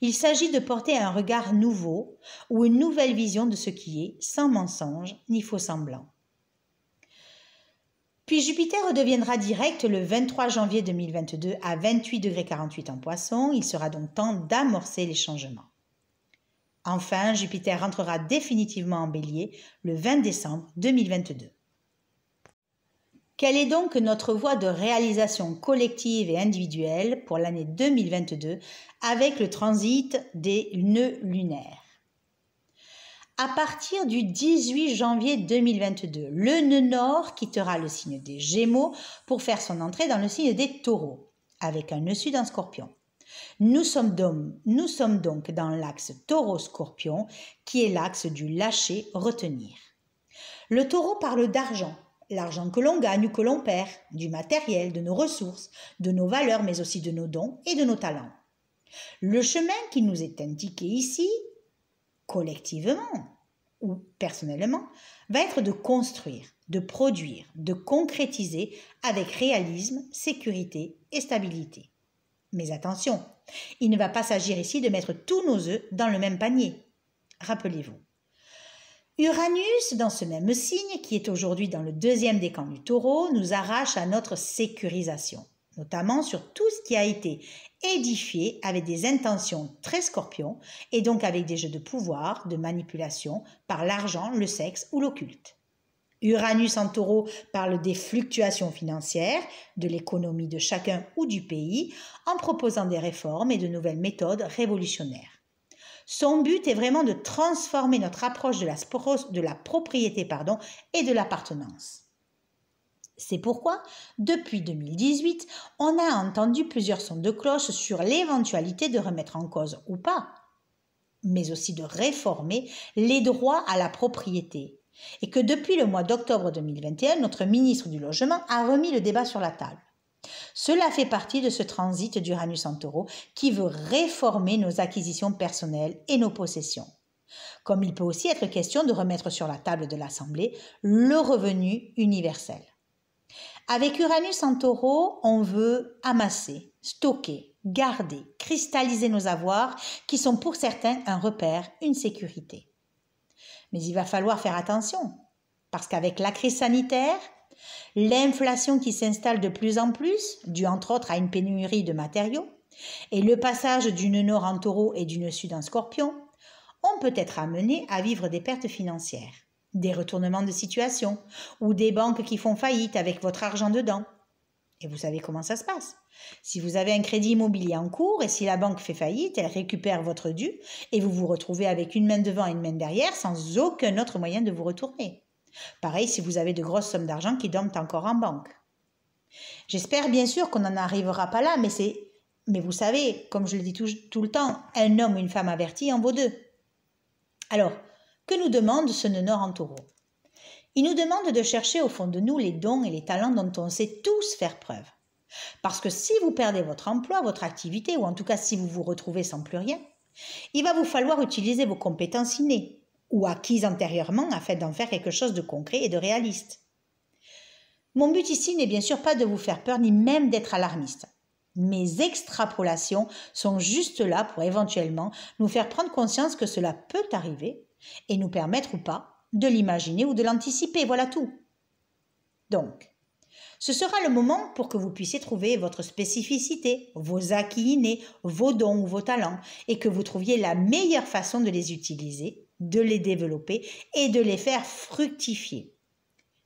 Il s'agit de porter un regard nouveau ou une nouvelle vision de ce qui est sans mensonge ni faux semblant. Puis Jupiter redeviendra direct le 23 janvier 2022 à 28 degrés 48 en poisson. Il sera donc temps d'amorcer les changements. Enfin, Jupiter rentrera définitivement en bélier le 20 décembre 2022. Quelle est donc notre voie de réalisation collective et individuelle pour l'année 2022 avec le transit des nœuds lunaires à partir du 18 janvier 2022, le nœud nord quittera le signe des Gémeaux pour faire son entrée dans le signe des Taureaux, avec un nœud sud en scorpion. Nous sommes donc, nous sommes donc dans l'axe taureau-scorpion, qui est l'axe du lâcher-retenir. Le taureau parle d'argent, l'argent que l'on gagne ou que l'on perd, du matériel, de nos ressources, de nos valeurs, mais aussi de nos dons et de nos talents. Le chemin qui nous est indiqué ici collectivement ou personnellement, va être de construire, de produire, de concrétiser avec réalisme, sécurité et stabilité. Mais attention, il ne va pas s'agir ici de mettre tous nos œufs dans le même panier. Rappelez-vous. Uranus, dans ce même signe, qui est aujourd'hui dans le deuxième décan du taureau, nous arrache à notre sécurisation notamment sur tout ce qui a été édifié avec des intentions très scorpions et donc avec des jeux de pouvoir, de manipulation par l'argent, le sexe ou l'occulte. Uranus en taureau parle des fluctuations financières, de l'économie de chacun ou du pays, en proposant des réformes et de nouvelles méthodes révolutionnaires. Son but est vraiment de transformer notre approche de la, de la propriété pardon, et de l'appartenance. C'est pourquoi, depuis 2018, on a entendu plusieurs sons de cloche sur l'éventualité de remettre en cause ou pas, mais aussi de réformer les droits à la propriété. Et que depuis le mois d'octobre 2021, notre ministre du Logement a remis le débat sur la table. Cela fait partie de ce transit d'Uranus en taureau qui veut réformer nos acquisitions personnelles et nos possessions. Comme il peut aussi être question de remettre sur la table de l'Assemblée le revenu universel. Avec Uranus en taureau, on veut amasser, stocker, garder, cristalliser nos avoirs qui sont pour certains un repère, une sécurité. Mais il va falloir faire attention, parce qu'avec la crise sanitaire, l'inflation qui s'installe de plus en plus, due entre autres à une pénurie de matériaux, et le passage d'une nord en taureau et d'une sud en scorpion, on peut être amené à vivre des pertes financières des retournements de situation ou des banques qui font faillite avec votre argent dedans. Et vous savez comment ça se passe. Si vous avez un crédit immobilier en cours et si la banque fait faillite, elle récupère votre dû et vous vous retrouvez avec une main devant et une main derrière sans aucun autre moyen de vous retourner. Pareil si vous avez de grosses sommes d'argent qui dorment encore en banque. J'espère bien sûr qu'on n'en arrivera pas là, mais c'est... Mais vous savez, comme je le dis tout, le temps, un homme ou une femme avertie en vaut deux. Alors, que nous demande ce nœud en taureau Il nous demande de chercher au fond de nous les dons et les talents dont on sait tous faire preuve. Parce que si vous perdez votre emploi, votre activité, ou en tout cas si vous vous retrouvez sans plus rien, il va vous falloir utiliser vos compétences innées ou acquises antérieurement afin d'en faire quelque chose de concret et de réaliste. Mon but ici n'est bien sûr pas de vous faire peur ni même d'être alarmiste. Mes extrapolations sont juste là pour éventuellement nous faire prendre conscience que cela peut arriver et nous permettre ou pas de l'imaginer ou de l'anticiper, voilà tout. Donc, ce sera le moment pour que vous puissiez trouver votre spécificité, vos acquis innés, vos dons ou vos talents, et que vous trouviez la meilleure façon de les utiliser, de les développer et de les faire fructifier.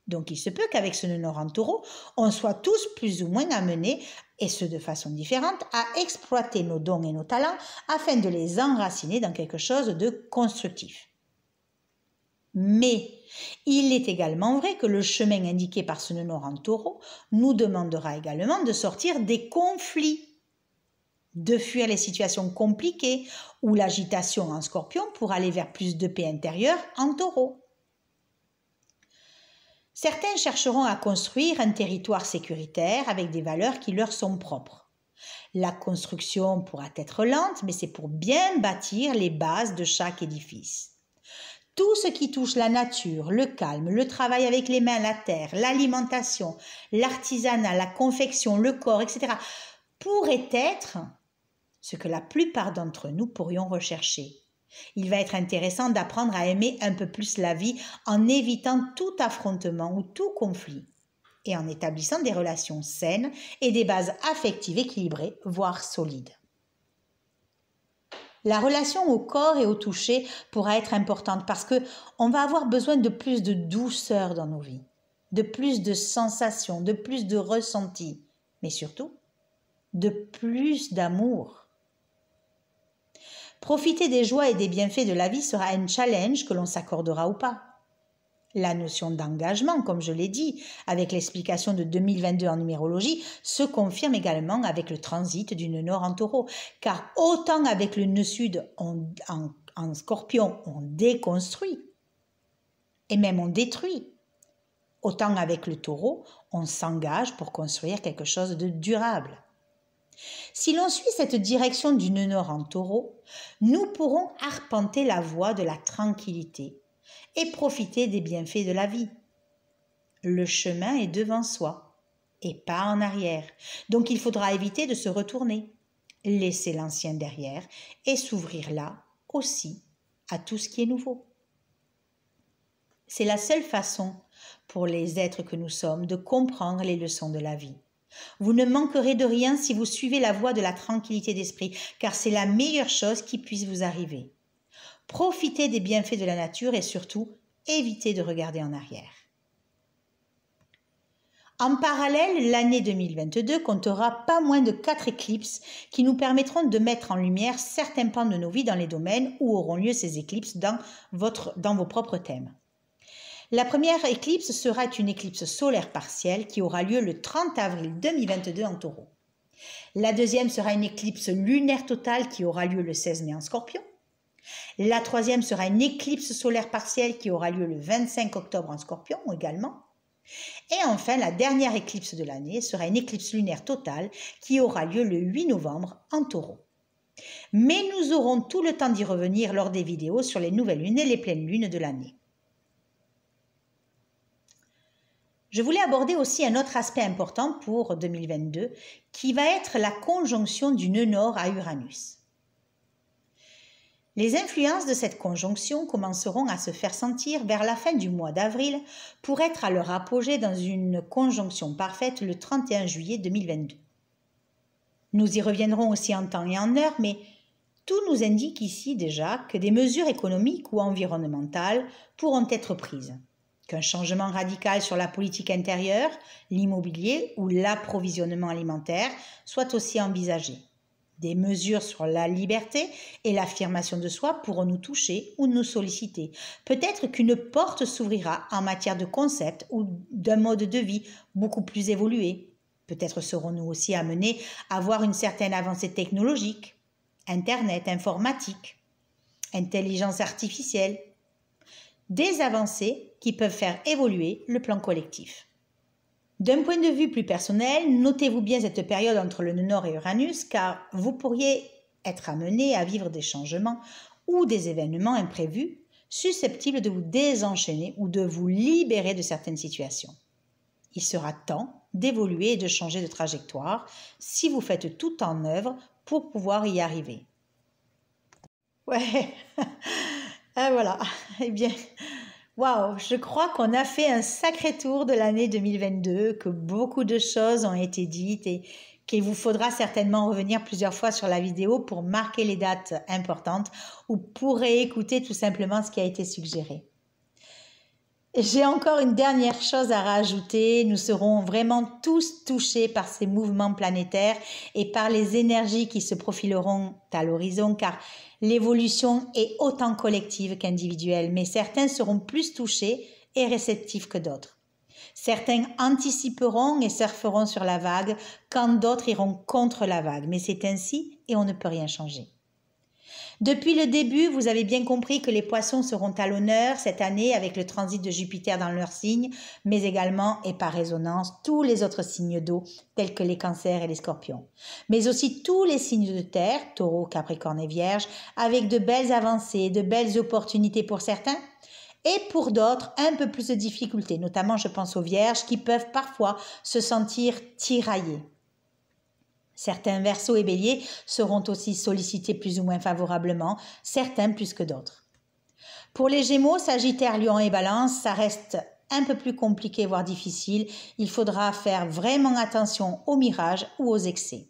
Donc il se peut qu'avec ce nœud en taureau, on soit tous plus ou moins amenés, et ce de façon différente, à exploiter nos dons et nos talents afin de les enraciner dans quelque chose de constructif. Mais il est également vrai que le chemin indiqué par ce nœud en taureau nous demandera également de sortir des conflits, de fuir les situations compliquées ou l'agitation en scorpion pour aller vers plus de paix intérieure en taureau. Certains chercheront à construire un territoire sécuritaire avec des valeurs qui leur sont propres. La construction pourra être lente, mais c'est pour bien bâtir les bases de chaque édifice. Tout ce qui touche la nature, le calme, le travail avec les mains, la terre, l'alimentation, l'artisanat, la confection, le corps, etc., pourrait être ce que la plupart d'entre nous pourrions rechercher. Il va être intéressant d'apprendre à aimer un peu plus la vie en évitant tout affrontement ou tout conflit et en établissant des relations saines et des bases affectives équilibrées, voire solides. La relation au corps et au toucher pourra être importante parce que on va avoir besoin de plus de douceur dans nos vies, de plus de sensations, de plus de ressentis, mais surtout de plus d'amour. Profiter des joies et des bienfaits de la vie sera un challenge que l'on s'accordera ou pas la notion d'engagement, comme je l'ai dit, avec l'explication de 2022 en numérologie, se confirme également avec le transit du nœud nord en taureau, car autant avec le nœud sud en, en scorpion, on déconstruit et même on détruit, autant avec le taureau, on s'engage pour construire quelque chose de durable. Si l'on suit cette direction du nœud nord en taureau, nous pourrons arpenter la voie de la tranquillité, et profiter des bienfaits de la vie. Le chemin est devant soi et pas en arrière, donc il faudra éviter de se retourner, laisser l'ancien derrière et s'ouvrir là aussi à tout ce qui est nouveau. C'est la seule façon pour les êtres que nous sommes de comprendre les leçons de la vie. Vous ne manquerez de rien si vous suivez la voie de la tranquillité d'esprit, car c'est la meilleure chose qui puisse vous arriver profitez des bienfaits de la nature et surtout évitez de regarder en arrière. En parallèle, l'année 2022 comptera pas moins de quatre éclipses qui nous permettront de mettre en lumière certains pans de nos vies dans les domaines où auront lieu ces éclipses dans, votre, dans vos propres thèmes. La première éclipse sera une éclipse solaire partielle qui aura lieu le 30 avril 2022 en taureau. La deuxième sera une éclipse lunaire totale qui aura lieu le 16 mai en scorpion. La troisième sera une éclipse solaire partielle qui aura lieu le 25 octobre en scorpion également. Et enfin, la dernière éclipse de l'année sera une éclipse lunaire totale qui aura lieu le 8 novembre en taureau. Mais nous aurons tout le temps d'y revenir lors des vidéos sur les nouvelles lunes et les pleines lunes de l'année. Je voulais aborder aussi un autre aspect important pour 2022 qui va être la conjonction du nœud nord à Uranus. Les influences de cette conjonction commenceront à se faire sentir vers la fin du mois d'avril pour être à leur apogée dans une conjonction parfaite le 31 juillet 2022. Nous y reviendrons aussi en temps et en heure, mais tout nous indique ici déjà que des mesures économiques ou environnementales pourront être prises, qu'un changement radical sur la politique intérieure, l'immobilier ou l'approvisionnement alimentaire soit aussi envisagé des mesures sur la liberté et l'affirmation de soi pourront nous toucher ou nous solliciter. Peut-être qu'une porte s'ouvrira en matière de concept ou d'un mode de vie beaucoup plus évolué. Peut-être serons-nous aussi amenés à voir une certaine avancée technologique, Internet, informatique, intelligence artificielle. Des avancées qui peuvent faire évoluer le plan collectif. D'un point de vue plus personnel, notez-vous bien cette période entre le Nord et Uranus, car vous pourriez être amené à vivre des changements ou des événements imprévus susceptibles de vous désenchaîner ou de vous libérer de certaines situations. Il sera temps d'évoluer et de changer de trajectoire si vous faites tout en œuvre pour pouvoir y arriver. Ouais, (laughs) ah, voilà. Eh bien, je crois qu'on a fait un sacré tour de l'année 2022, que beaucoup de choses ont été dites et qu'il vous faudra certainement revenir plusieurs fois sur la vidéo pour marquer les dates importantes ou pour réécouter tout simplement ce qui a été suggéré. J'ai encore une dernière chose à rajouter. Nous serons vraiment tous touchés par ces mouvements planétaires et par les énergies qui se profileront à l'horizon car l'évolution est autant collective qu'individuelle, mais certains seront plus touchés et réceptifs que d'autres. Certains anticiperont et surferont sur la vague quand d'autres iront contre la vague, mais c'est ainsi et on ne peut rien changer. Depuis le début, vous avez bien compris que les poissons seront à l'honneur cette année avec le transit de Jupiter dans leur signe, mais également et par résonance tous les autres signes d'eau tels que les cancers et les scorpions. Mais aussi tous les signes de terre, taureau, capricorne et vierge, avec de belles avancées, de belles opportunités pour certains et pour d'autres un peu plus de difficultés, notamment je pense aux vierges qui peuvent parfois se sentir tiraillées. Certains versos et béliers seront aussi sollicités plus ou moins favorablement, certains plus que d'autres. Pour les Gémeaux, Sagittaire, Lion et Balance, ça reste un peu plus compliqué, voire difficile. Il faudra faire vraiment attention aux mirages ou aux excès.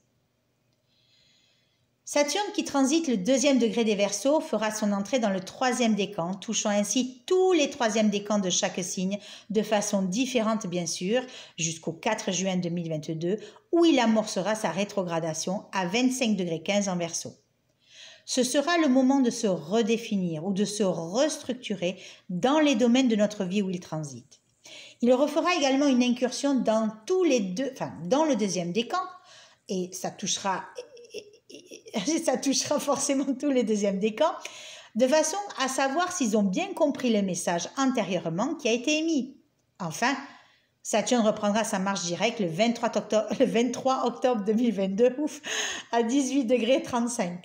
Saturne qui transite le deuxième degré des Verseaux fera son entrée dans le troisième décan, touchant ainsi tous les troisièmes décans de chaque signe, de façon différente bien sûr, jusqu'au 4 juin 2022, où il amorcera sa rétrogradation à 25 degrés 15 en Verseau. Ce sera le moment de se redéfinir ou de se restructurer dans les domaines de notre vie où il transite. Il refera également une incursion dans tous les deux, enfin, dans le deuxième décan, et ça touchera et ça touchera forcément tous les deuxièmes décans, de façon à savoir s'ils ont bien compris le message antérieurement qui a été émis. Enfin, Saturne reprendra sa marche directe le 23 octobre, le 23 octobre 2022 ouf, à 18 degrés 35.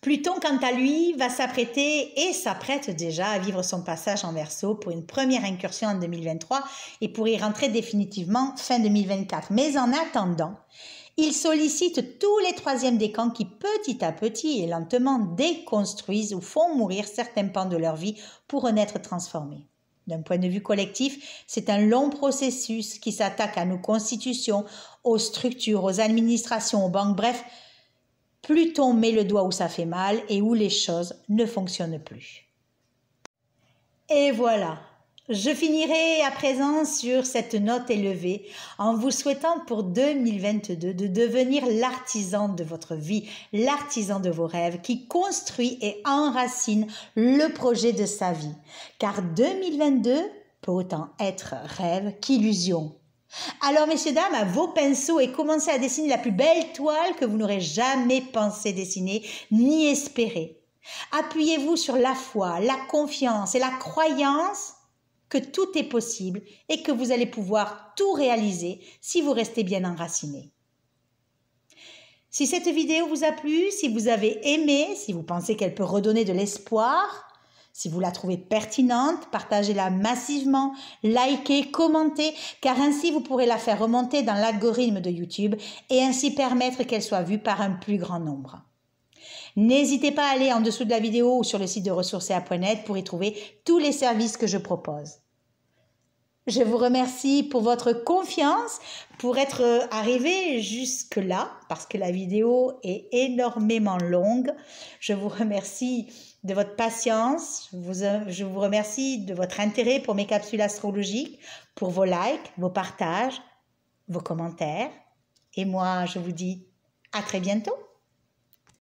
Pluton, quant à lui, va s'apprêter et s'apprête déjà à vivre son passage en verso pour une première incursion en 2023 et pour y rentrer définitivement fin 2024. Mais en attendant, il sollicite tous les troisièmes camps qui petit à petit et lentement déconstruisent ou font mourir certains pans de leur vie pour en être transformés. D'un point de vue collectif, c'est un long processus qui s'attaque à nos constitutions, aux structures, aux administrations, aux banques, bref, plus on met le doigt où ça fait mal et où les choses ne fonctionnent plus. Et voilà, je finirai à présent sur cette note élevée en vous souhaitant pour 2022 de devenir l'artisan de votre vie, l'artisan de vos rêves qui construit et enracine le projet de sa vie. Car 2022 peut autant être rêve qu'illusion. Alors messieurs, dames, à vos pinceaux et commencez à dessiner la plus belle toile que vous n'aurez jamais pensé dessiner ni espérer. Appuyez-vous sur la foi, la confiance et la croyance que tout est possible et que vous allez pouvoir tout réaliser si vous restez bien enraciné. Si cette vidéo vous a plu, si vous avez aimé, si vous pensez qu'elle peut redonner de l'espoir, si vous la trouvez pertinente, partagez-la massivement, likez, commentez, car ainsi vous pourrez la faire remonter dans l'algorithme de YouTube et ainsi permettre qu'elle soit vue par un plus grand nombre. N'hésitez pas à aller en dessous de la vidéo ou sur le site de ressourcea.net pour y trouver tous les services que je propose. Je vous remercie pour votre confiance, pour être euh, arrivé jusque-là, parce que la vidéo est énormément longue. Je vous remercie de votre patience, euh, je vous remercie de votre intérêt pour mes capsules astrologiques, pour vos likes, vos partages, vos commentaires. Et moi, je vous dis à très bientôt.